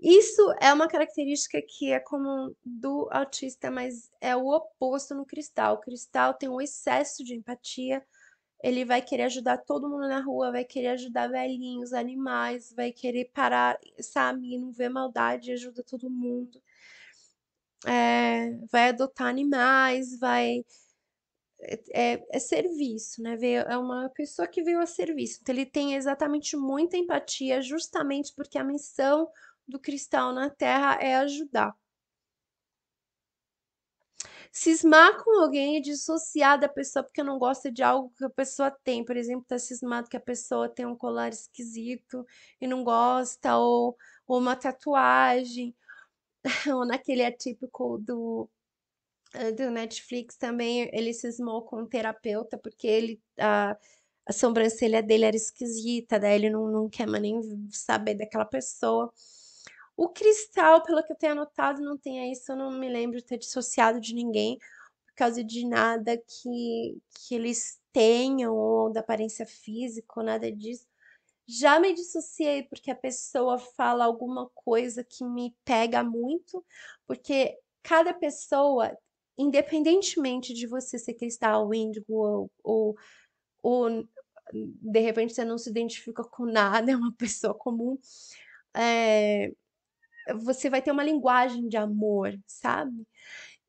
Isso é uma característica que é comum do autista, mas é o oposto no cristal. O cristal tem um excesso de empatia, ele vai querer ajudar todo mundo na rua, vai querer ajudar velhinhos, animais, vai querer parar, sabe, não ver maldade, ajuda todo mundo. É, vai adotar animais, vai é, é, é, serviço, né? É uma pessoa que veio a serviço. Então, ele tem exatamente muita empatia, justamente porque a missão do cristão na Terra é ajudar. Cismar com alguém e é dissociar da pessoa porque não gosta de algo que a pessoa tem. Por exemplo, tá cismado que a pessoa tem um colar esquisito e não gosta, ou, ou uma tatuagem, ou naquele atípico do ah, do Netflix também ele cismou com um terapeuta, porque ele a, a sobrancelha dele era esquisita, daí ele não, não quer mais nem saber daquela pessoa. O cristal, pelo que eu tenho anotado, não tem isso, eu não me lembro de ter dissociado de ninguém por causa de nada que, que eles tenham, ou da aparência física, ou nada disso. Já me dissociei porque a pessoa fala alguma coisa que me pega muito, porque cada pessoa independentemente de você ser cristal, índigo ou, ou, ou, hum, de repente você não se identifica com nada, é uma pessoa comum, é, você vai ter uma linguagem de amor, sabe?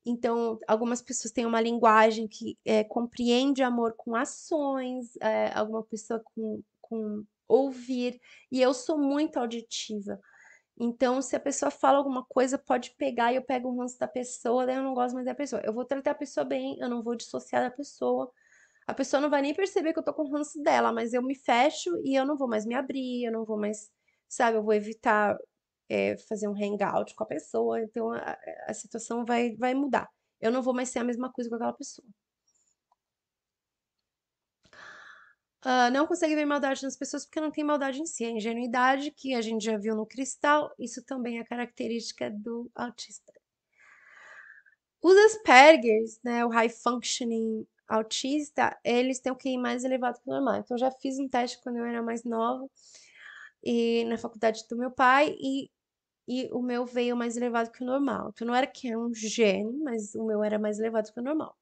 Então, algumas pessoas têm uma linguagem que é, compreende amor com ações, é, alguma pessoa com, com ouvir, e eu sou muito auditiva. Então, se a pessoa fala alguma coisa, pode pegar e eu pego o ranço da pessoa, daí eu não gosto mais da pessoa. Eu vou tratar a pessoa bem, eu não vou dissociar da pessoa. A pessoa não vai nem perceber que eu tô com ranço dela, mas eu me fecho e eu não vou mais me abrir, eu não vou mais, sabe, eu vou evitar é, fazer um hangout com a pessoa. Então, a, a situação vai, vai mudar. Eu não vou mais ser a mesma coisa com aquela pessoa. uh, não consegue ver maldade nas pessoas porque não tem maldade em si. A ingenuidade, que a gente já viu no cristal, isso também é característica do autista. Os Aspergers, né, o high functioning autista, eles têm o QI mais elevado que o normal. Então, eu já fiz um teste quando eu era mais nova, e na faculdade do meu pai, e, e o meu veio mais elevado que o normal. Então, não era que era é um gênio, mas o meu era mais elevado que o normal.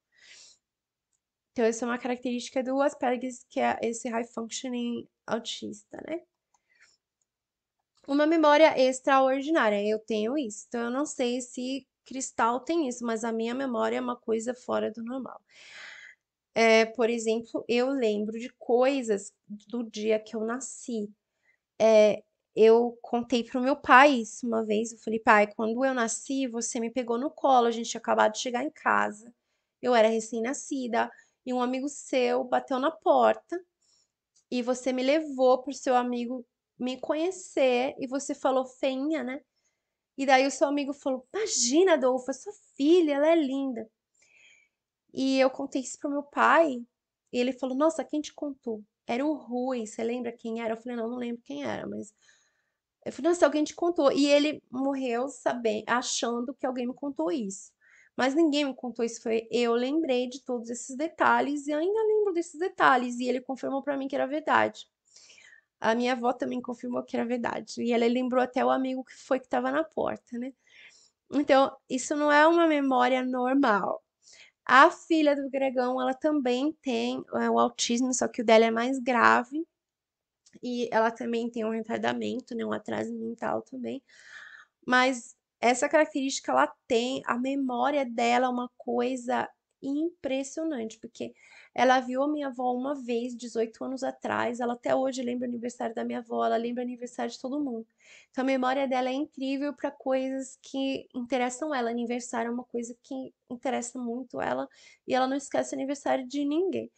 Então, essa é uma característica do Asperger, que é esse high functioning autista, né? Uma memória extraordinária, eu tenho isso. Então, eu não sei se Cristal tem isso, mas a minha memória é uma coisa fora do normal. É, por exemplo, eu lembro de coisas do dia que eu nasci. É, eu contei para o meu pai isso uma vez. Eu falei, pai, quando eu nasci, você me pegou no colo, a gente tinha acabado de chegar em casa. Eu era recém-nascida, e um amigo seu bateu na porta e você me levou pro seu amigo me conhecer e você falou feinha, né? E daí o seu amigo falou: Imagina, Adolfo, a sua filha, ela é linda. E eu contei isso pro meu pai e ele falou: Nossa, quem te contou? Era o Rui, você lembra quem era? Eu falei: Não, não lembro quem era, mas. Eu falei: Nossa, alguém te contou. E ele morreu sabendo, achando que alguém me contou isso. Mas ninguém me contou isso. Foi eu lembrei de todos esses detalhes e ainda lembro desses detalhes. E ele confirmou para mim que era verdade. A minha avó também confirmou que era verdade. E ela lembrou até o amigo que foi que estava na porta, né? Então, isso não é uma memória normal. A filha do Gregão, ela também tem é, o autismo, só que o dela é mais grave. E ela também tem um retardamento, né, um atraso mental também. Mas essa característica ela tem, a memória dela é uma coisa impressionante, porque ela viu a minha avó uma vez, 18 anos atrás, ela até hoje lembra o aniversário da minha avó, ela lembra o aniversário de todo mundo. Então a memória dela é incrível para coisas que interessam ela. Aniversário é uma coisa que interessa muito ela e ela não esquece aniversário de ninguém.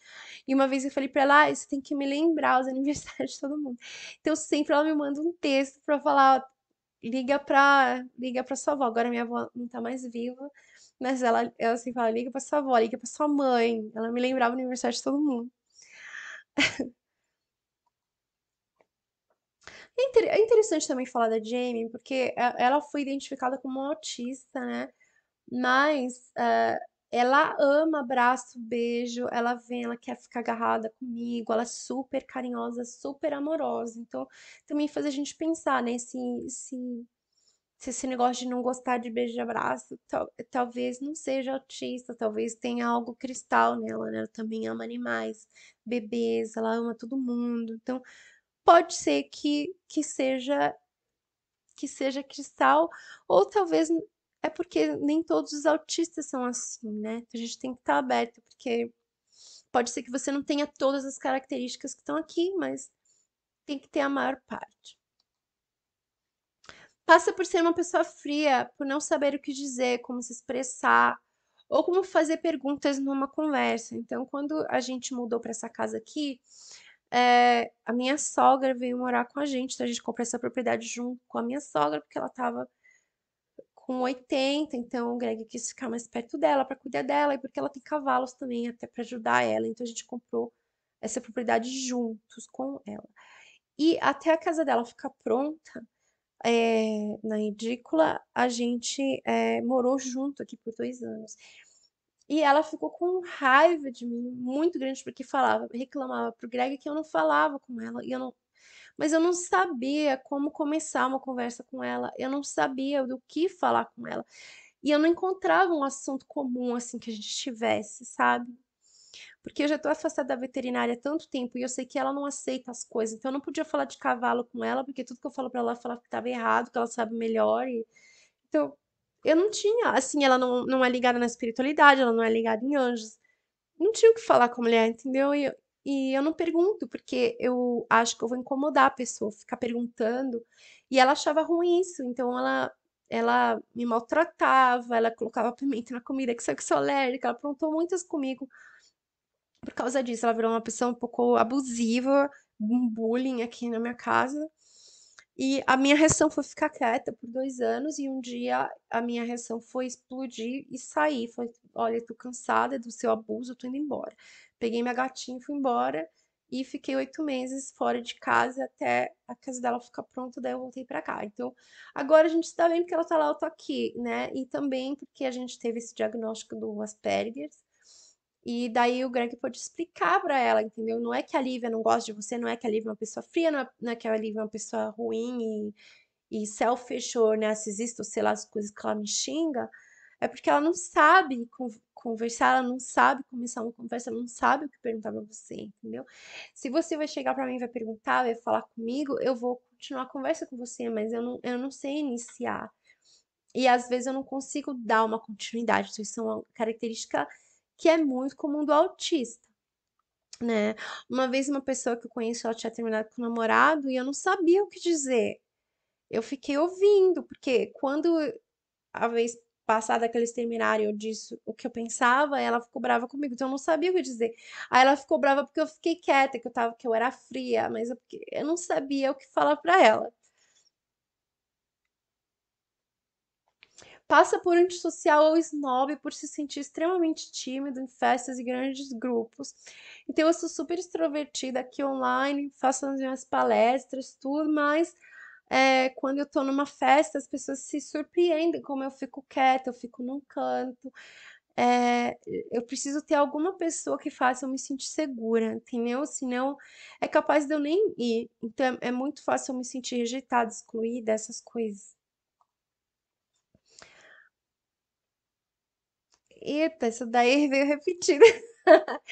E uma vez eu falei para ela, ah, você tem que me lembrar os aniversários de todo mundo. Então sempre ela me manda um texto para falar liga pra, liga pra sua avó. Agora minha avó não tá mais viva, mas ela, ela sempre assim fala, liga pra sua avó, liga pra sua mãe. Ela me lembrava o aniversário de todo mundo. É, é interessante também falar da Jamie, porque eh, ela foi identificada como autista, né? Mas uh, ela ama abraço, beijo, ela vem, ela quer ficar agarrada comigo, ela é super carinhosa, super amorosa. Então, também faz a gente pensar, né, se, se, se esse negócio de não gostar de beijo e abraço tal, talvez não seja autista, talvez tenha algo cristal nela, né? Ela também ama animais, bebês, ela ama todo mundo. Então, pode ser que, que seja que seja cristal, ou talvez é porque nem todos os autistas são assim, né? Então, a gente tem que estar tá aberto, porque pode ser que você não tenha todas as características que estão aqui, mas tem que ter a maior parte. Passa por ser uma pessoa fria, por não saber o que dizer, como se expressar, ou como fazer perguntas numa conversa. Então, quando a gente mudou para essa casa aqui, é, a minha sogra veio morar com a gente, então a gente comprou essa propriedade junto com a minha sogra, porque ela estava com 80, então o Greg quis ficar mais perto dela para cuidar dela e porque ela tem cavalos também até para ajudar ela. Então a gente comprou essa propriedade juntos com ela. E até a casa dela ficar pronta, é, na Edícula, a gente é, morou junto aqui por dois anos. E ela ficou com raiva de mim muito grande porque falava, reclamava pro Greg que eu não falava com ela e eu não mas eu não sabia como começar uma conversa com ela, eu não sabia do que falar com ela. E eu não encontrava um assunto comum assim que a gente tivesse, sabe? Porque eu já tô afastada da veterinária há tanto tempo e eu sei que ela não aceita as coisas, então eu não podia falar de cavalo com ela, porque tudo que eu falo para ela, ela falava que tava errado, que ela sabe melhor. E... Então, eu não tinha, assim, ela não, não é ligada na espiritualidade, ela não é ligada em anjos. Não tinha o que falar com a mulher, entendeu? E eu, e eu não pergunto, porque eu acho que eu vou incomodar a pessoa, ficar perguntando. E ela achava ruim isso, então ela ela me maltratava, ela colocava pimenta na comida, que saiu que sou alérgica, ela aprontou muitas comigo. Por causa disso, ela virou uma pessoa um pouco abusiva, um bullying aqui na minha casa. E a minha reação foi ficar quieta por dois anos, e um dia a minha reação foi explodir e sair. Foi, olha, tô cansada do seu abuso, tô indo embora. Peguei minha gatinha, fui embora e fiquei oito meses fora de casa até a casa dela ficar pronta, daí eu voltei para cá. Então, agora a gente está bem porque ela tá lá, eu tô aqui, né? E também porque a gente teve esse diagnóstico do Asperger. E daí o Greg pode explicar para ela, entendeu? Não é que a Lívia não gosta de você, não é que a Lívia é uma pessoa fria, não é, não é que a Lívia é uma pessoa ruim e, e selfish ou né? narcisista, ou sei lá, as coisas que ela me xinga é porque ela não sabe conversar, ela não sabe começar uma conversa, ela não sabe o que perguntar pra você, entendeu? Se você vai chegar para mim, vai perguntar, vai falar comigo, eu vou continuar a conversa com você, mas eu não, eu não sei iniciar. E às vezes eu não consigo dar uma continuidade. Então, isso é uma característica que é muito comum do autista. Né? Uma vez uma pessoa que eu conheço, ela tinha terminado com o namorado e eu não sabia o que dizer. Eu fiquei ouvindo, porque quando a vez passada que eles terminaram, eu disse o que eu pensava, ela ficou brava comigo, então eu não sabia o que dizer. Aí ela ficou brava porque eu fiquei quieta, que eu tava, que eu era fria, mas eu, eu não sabia o que falar para ela. Passa por antissocial ou snob por se sentir extremamente tímido em festas e grandes grupos. Então eu sou super extrovertida aqui online, faço as minhas palestras, tudo, mas é, quando eu tô numa festa, as pessoas se surpreendem como eu fico quieta, eu fico num canto. É, eu preciso ter alguma pessoa que faça eu me sentir segura, entendeu? Senão é capaz de eu nem ir. Então é, é muito fácil eu me sentir rejeitada, excluída, essas coisas. Eita, isso daí veio repetido.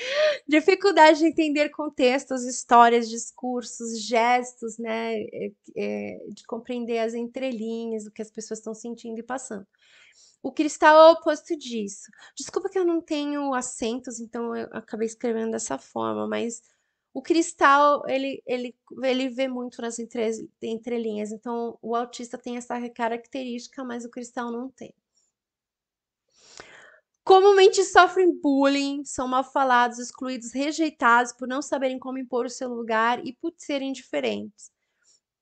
Dificuldade de entender contextos, histórias, discursos, gestos, né? É, é, de compreender as entrelinhas, o que as pessoas estão sentindo e passando. O cristal é o oposto disso. Desculpa que eu não tenho acentos, então eu acabei escrevendo dessa forma, mas o cristal, ele, ele, ele vê muito nas entrelinhas, então o autista tem essa característica, mas o cristal não tem. Comumente sofrem bullying, são mal falados, excluídos, rejeitados por não saberem como impor o seu lugar e por serem diferentes.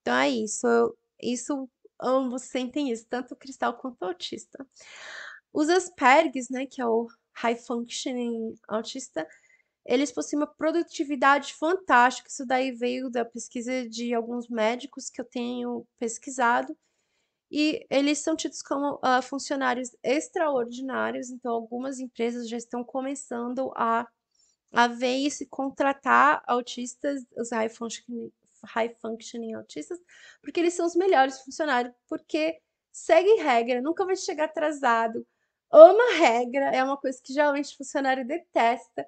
Então é isso. Eu, isso ambos sentem isso, tanto o cristal quanto o autista. Os Asperges, né, que é o high functioning autista, eles possuem uma produtividade fantástica. Isso daí veio da pesquisa de alguns médicos que eu tenho pesquisado e eles são tidos como uh, funcionários extraordinários, então algumas empresas já estão começando a, a ver isso e contratar autistas, os high functioning, high functioning autistas, porque eles são os melhores funcionários, porque seguem regra, nunca vai chegar atrasado, ama regra, é uma coisa que geralmente funcionário detesta,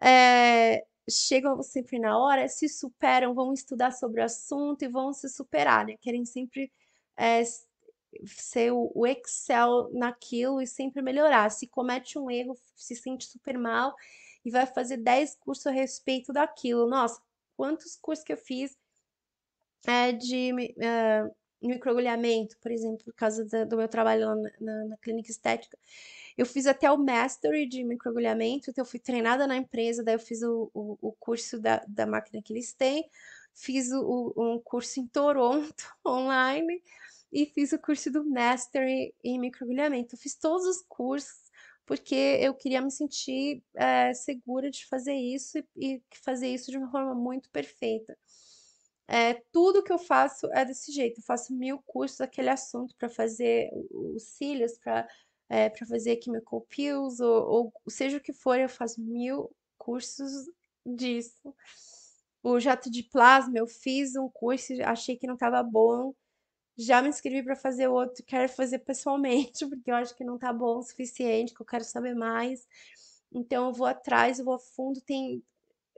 é, chegam sempre na hora, se superam, vão estudar sobre o assunto e vão se superar, né? Querem sempre é, ser o Excel naquilo e sempre melhorar. Se comete um erro, se sente super mal e vai fazer 10 cursos a respeito daquilo. Nossa, quantos cursos que eu fiz é, de é, microagulhamento, por exemplo, por causa do meu trabalho lá na, na, na, clínica estética. Eu fiz até o mastery de microagulhamento, então eu fui treinada na empresa, daí eu fiz o, o, o curso da, da máquina que eles têm, fiz o, um curso em Toronto online e fiz o curso do Mastery em microagulhamento. Fiz todos os cursos porque eu queria me sentir é, segura de fazer isso e, e, fazer isso de uma forma muito perfeita. É, tudo que eu faço é desse jeito. Eu faço mil cursos daquele assunto para fazer os cílios, para é, para fazer chemical pills ou, ou seja o que for, eu faço mil cursos disso. O jato de plasma, eu fiz um curso, achei que não estava bom, já me inscrevi para fazer outro, quero fazer pessoalmente, porque eu acho que não está bom o suficiente, que eu quero saber mais. Então eu vou atrás, eu vou a fundo, tem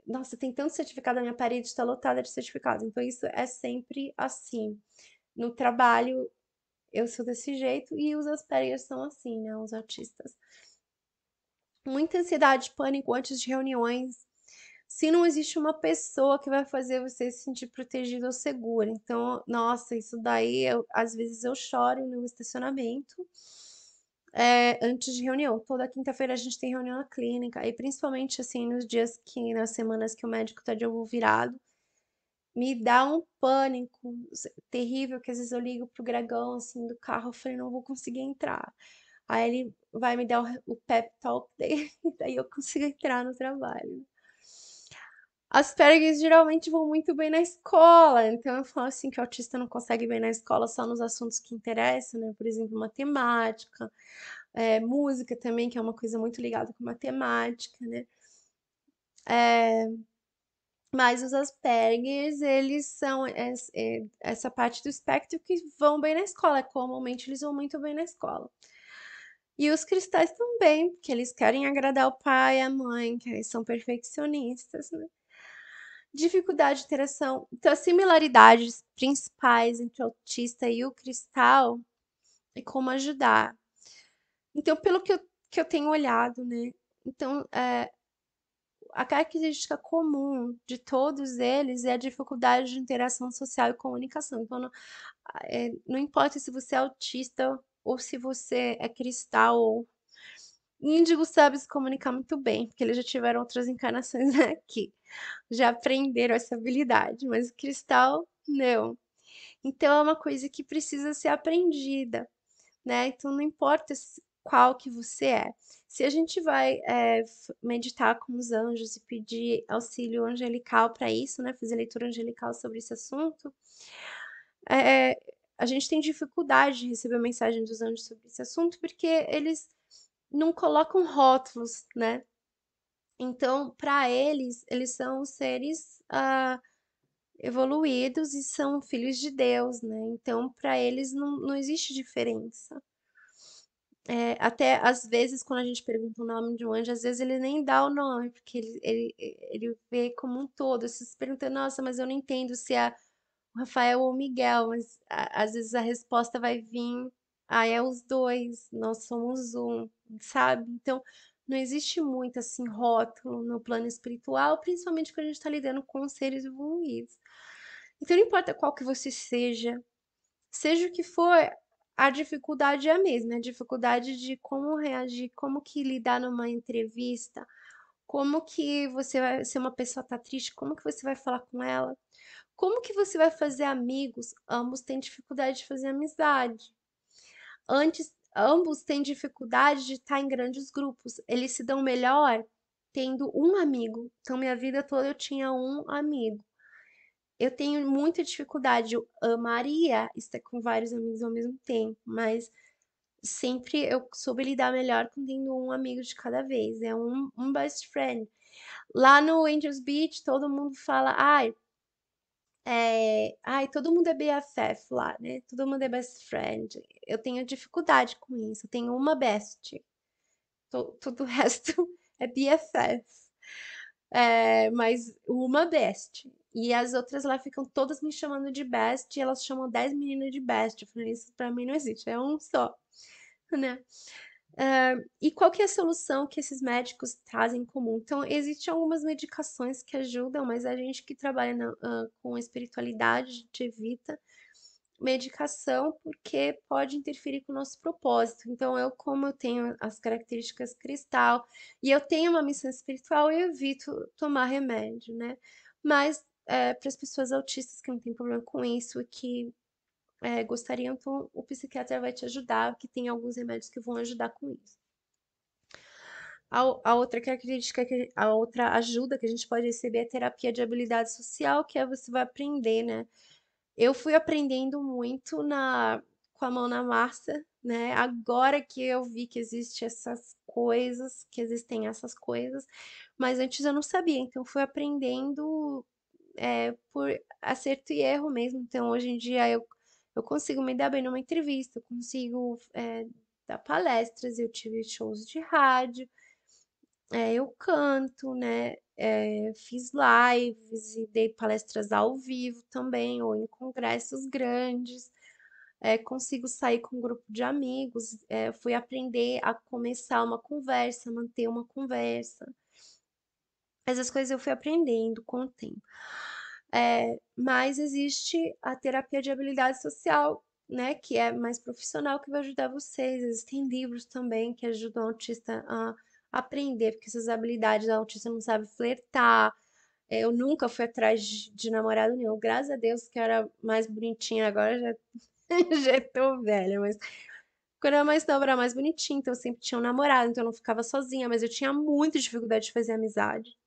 nossa, tem tanto certificado, a minha parede está lotada de certificado. Então, isso é sempre assim. No trabalho, eu sou desse jeito e os Asperger são assim, né? Os artistas Muita ansiedade, pânico antes de reuniões, se não existe uma pessoa que vai fazer você se sentir protegido ou seguro. Então, nossa, isso daí, eu, às vezes eu choro no estacionamento é, antes de reunião. Toda quinta-feira a gente tem reunião na clínica, e principalmente assim, nos dias que, nas semanas que o médico tá de ovo virado, me dá um pânico terrível, que às vezes eu ligo pro Gregão, assim, do carro, eu falei, não vou conseguir entrar. Aí ele vai me dar o, o pep talk dele, daí eu consigo entrar no trabalho. As Aspergers geralmente vão muito bem na escola, então eu falo assim que o autista não consegue bem na escola só nos assuntos que interessam, né? Por exemplo, matemática, é, música também, que é uma coisa muito ligada com matemática, né? É, mas os Aspergers, eles são é, essa parte do espectro que vão bem na escola, comumente eles vão muito bem na escola. E os cristais também, porque eles querem agradar o pai e a mãe, que eles são perfeccionistas, né? dificuldade de interação. Então, as similaridades principais entre o autista e o cristal e é como ajudar. Então, pelo que eu, que eu tenho olhado, né? Então, é, a característica comum de todos eles é a dificuldade de interação social e comunicação. Então, não, é, não importa se você é autista ou se você é cristal ou Índigo sabe se comunicar muito bem, porque eles já tiveram outras encarnações aqui. Já aprenderam essa habilidade, mas o cristal, não. Então é uma coisa que precisa ser aprendida, né? Então não importa qual que você é. Se a gente vai é, meditar com os anjos e pedir auxílio angelical para isso, né? Fazer leitura angelical sobre esse assunto, é, a gente tem dificuldade de receber a mensagem dos anjos sobre esse assunto porque eles não colocam rótulos, né? Então, para eles, eles são seres ah, evoluídos e são filhos de Deus, né? Então, para eles não, não existe diferença. É, até às vezes, quando a gente pergunta o nome de um anjo, às vezes ele nem dá o nome, porque ele, ele, ele vê como um todo. Você se pergunta, nossa, mas eu não entendo se é o Rafael ou o Miguel, mas a, às vezes a resposta vai vir ah, é os dois, nós somos um, sabe? Então, não existe muito assim rótulo no plano espiritual, principalmente quando a gente está lidando com seres evoluídos. Então, não importa qual que você seja, seja o que for, a dificuldade é a mesma, é a dificuldade de como reagir, como que lidar numa entrevista, como que você vai, se uma pessoa está triste, como que você vai falar com ela, como que você vai fazer amigos, ambos têm dificuldade de fazer amizade. Antes, ambos têm dificuldade de estar em grandes grupos. Eles se dão melhor tendo um amigo. Então, minha vida toda eu tinha um amigo. Eu tenho muita dificuldade. Eu amaria estar com vários amigos ao mesmo tempo, mas sempre eu soube lidar melhor com tendo um amigo de cada vez. É um, um best friend. Lá no Angels Beach, todo mundo fala, ai. Ah, é, ai, todo mundo é BFF lá, né? Todo mundo é best friend. Eu tenho dificuldade com isso. Eu tenho uma best. todo o resto é BFF. É, mas uma best. E as outras lá ficam todas me chamando de best. E elas chamam 10 meninas de best. Eu falei, isso pra mim não existe. É um só, né? Uh, e qual que é a solução que esses médicos trazem em comum? Então, existem algumas medicações que ajudam, mas a gente que trabalha na, uh, com espiritualidade, a gente evita medicação porque pode interferir com o nosso propósito. Então, eu, como eu tenho as características cristal e eu tenho uma missão espiritual, eu evito tomar remédio, né? Mas é, para as pessoas autistas que não têm problema com isso e que é, gostaria, então o psiquiatra vai te ajudar, que tem alguns remédios que vão ajudar com isso. A, a outra característica, a outra ajuda que a gente pode receber é terapia de habilidade social, que é você vai aprender, né? Eu fui aprendendo muito na, com a mão na massa, né? Agora que eu vi que existem essas coisas, que existem essas coisas, mas antes eu não sabia, então fui aprendendo é, por acerto e erro mesmo. Então hoje em dia eu eu consigo me dar bem numa entrevista, eu consigo é, dar palestras, eu tive shows de rádio, é, eu canto, né? É, fiz lives e dei palestras ao vivo também, ou em congressos grandes. É, consigo sair com um grupo de amigos, é, fui aprender a começar uma conversa, manter uma conversa. Essas coisas eu fui aprendendo com o tempo. É, mas existe a terapia de habilidade social, né, que é mais profissional, que vai ajudar vocês. Existem livros também que ajudam o autista a aprender, porque essas habilidades, o autista não sabe flertar. É, eu nunca fui atrás de, de namorado nenhum, graças a Deus que eu era mais bonitinha, agora já, já tô velha, mas quando eu era mais nova, era mais bonitinha, então eu sempre tinha um namorado, então eu não ficava sozinha, mas eu tinha muita dificuldade de fazer amizade.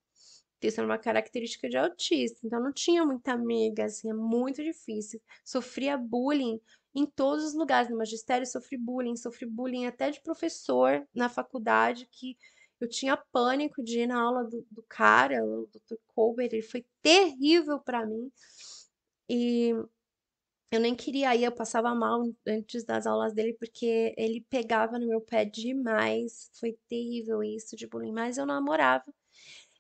Isso era uma característica de autista. Então, não tinha muita amiga, assim, é muito difícil. Sofria bullying em todos os lugares. No magistério, sofri bullying, sofri bullying até de professor na faculdade, que eu tinha pânico de ir na aula do, do cara, o Dr. Colbert, ele foi terrível para mim. E eu nem queria ir, eu passava mal antes das aulas dele, porque ele pegava no meu pé demais. Foi terrível isso de bullying, mas eu namorava.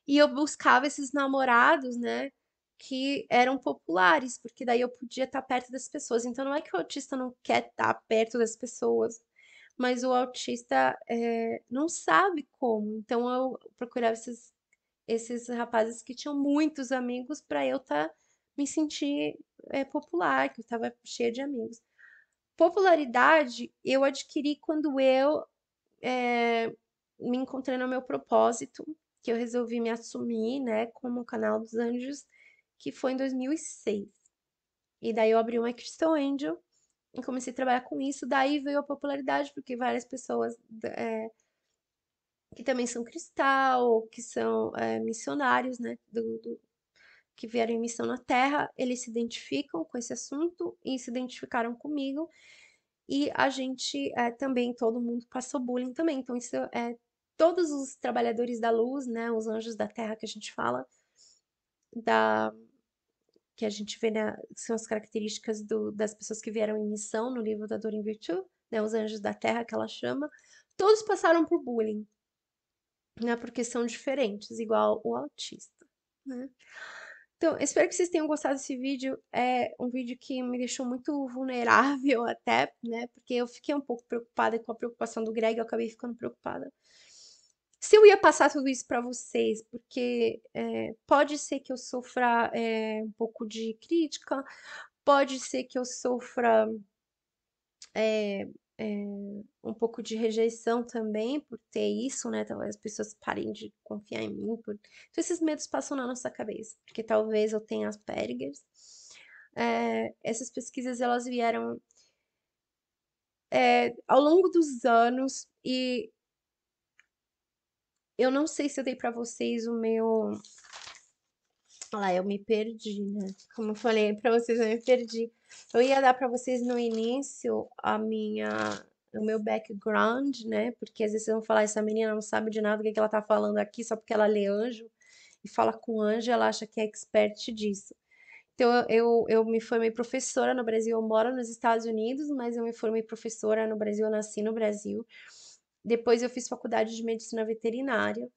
E eu buscava esses namorados, né? Que eram populares, porque daí eu podia estar tá perto das pessoas. Então não é que o autista não quer estar tá perto das pessoas, mas o autista é, não sabe como. Então eu procurava esses, esses rapazes que tinham muitos amigos para eu estar tá, me sentir é, popular, que eu estava cheia de amigos. Popularidade eu adquiri quando eu é, me encontrei no meu propósito que eu resolvi me assumir, né, como canal dos anjos, que foi em 2006. E daí eu abri uma Crystal Angel e comecei a trabalhar com isso. Daí veio a popularidade, porque várias pessoas é, que também são cristal, que são é, missionários, né, do, do, que vieram em missão na Terra, eles se identificam com esse assunto e se identificaram comigo. E a gente é, também, todo mundo passou bullying também. Então, isso é todos os trabalhadores da luz, né, os anjos da terra que a gente fala, da que a gente vê né, são as características do, das pessoas que vieram em missão no livro da Dor em né, os anjos da terra que ela chama, todos passaram por bullying, né, porque são diferentes, igual o autista, né? Então, espero que vocês tenham gostado desse vídeo. É um vídeo que me deixou muito vulnerável até, né? Porque eu fiquei um pouco preocupada com a preocupação do Greg, eu acabei ficando preocupada se eu ia passar tudo isso para vocês, porque é, pode ser que eu sofra é, um pouco de crítica, pode ser que eu sofra é, um pouco de rejeição também por ter isso, né? Talvez as pessoas parem de confiar em mim. Por... Então, esses medos passam na nossa cabeça, porque talvez eu tenha Asperger's. essas pesquisas elas vieram ao longo dos anos e eu não sei se eu dei para vocês o meu... Olha lá, eu me perdi, né? Como eu falei para vocês, eu me perdi. Eu ia dar para vocês no início a minha o meu background, né? Porque às vezes vocês vão falar, essa menina não sabe de nada o que, que ela tá falando aqui, só porque ela lê anjo e fala com anjo, ela acha que é expert disso. Então, eu, eu, eu me formei professora no Brasil, eu moro nos Estados Unidos, mas eu me formei professora no Brasil, eu nasci no Brasil. Depois eu fiz faculdade de medicina veterinária.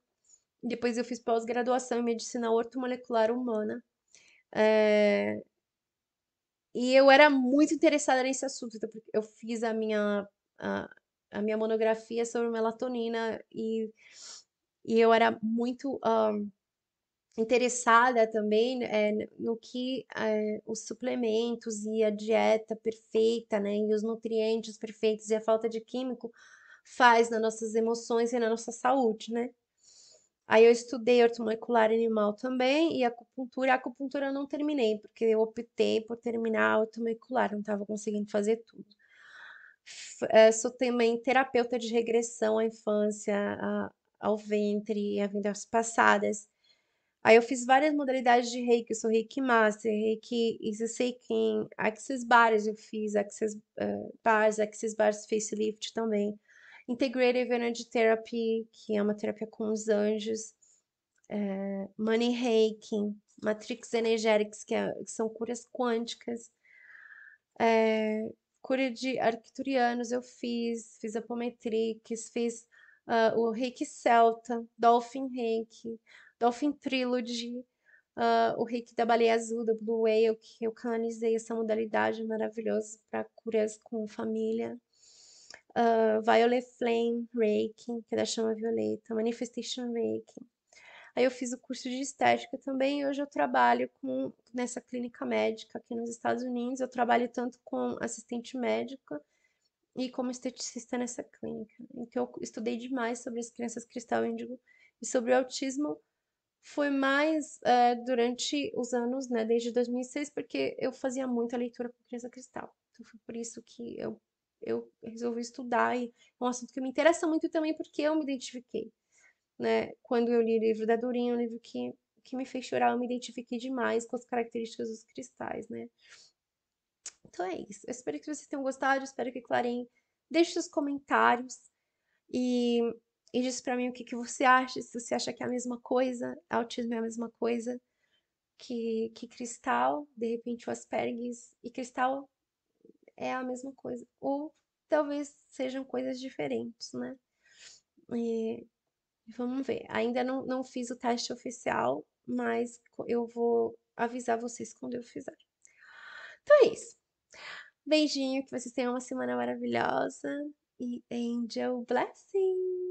Depois eu fiz pós-graduação em medicina ortomolecular humana. É... E eu era muito interessada nesse assunto, então eu fiz a minha, a, a, minha monografia sobre melatonina e, e eu era muito um, interessada também é, no que é, os suplementos e a dieta perfeita, né, e os nutrientes perfeitos e a falta de químico faz nas nossas emoções e na nossa saúde, né? Aí eu estudei ortomolecular animal também e acupuntura. A acupuntura eu não terminei, porque eu optei por terminar a ortomolecular, não estava conseguindo fazer tudo. É, sou também terapeuta de regressão à infância, a, ao ventre, a vidas passadas. Aí eu fiz várias modalidades de reiki, eu sou reiki master, reiki isesekin, access bars eu fiz, access uh, é, bars, axis bars facelift também. Integrative Energy Therapy, que é uma terapia com os anjos, é, Money Reiki, Matrix Energetics, que, é, que são curas quânticas, é, cura de arquiturianos eu fiz, fiz apometrix, fiz uh, o Reiki Celta, Dolphin Reiki, Dolphin Trilogy, Uh, o reiki da baleia azul, do Blue Whale, que eu canalizei essa modalidade maravilhosa para curas com família uh, Violet Flame Reiki, que é da chama violeta, Manifestation Reiki. Aí eu fiz o curso de estética também e hoje eu trabalho com nessa clínica médica aqui nos Estados Unidos. Eu trabalho tanto com assistente médica e como esteticista nessa clínica. Então eu estudei demais sobre as crianças cristal índigo e sobre o autismo. Foi mais é, durante os anos, né, desde 2006, porque eu fazia muita leitura com criança cristal. Então foi por isso que eu eu resolvi estudar e é um assunto que me interessa muito também porque eu me identifiquei, né? Quando eu li o livro da Dorinha, é um livro que, que me fez chorar, eu me identifiquei demais com as características dos cristais, né? Então é isso. Eu espero que vocês tenham gostado, espero que clarem. Deixe seus comentários e, e diz para mim o que, que você acha, se você acha que é a mesma coisa, autismo é a mesma coisa que, que cristal, de repente o Asperges e cristal é a mesma coisa. Ou talvez sejam coisas diferentes, né? E vamos ver. Ainda não, não fiz o teste oficial, mas eu vou avisar vocês quando eu fizer. Então é isso. Beijinho, que vocês tenham uma semana maravilhosa. E angel blessing!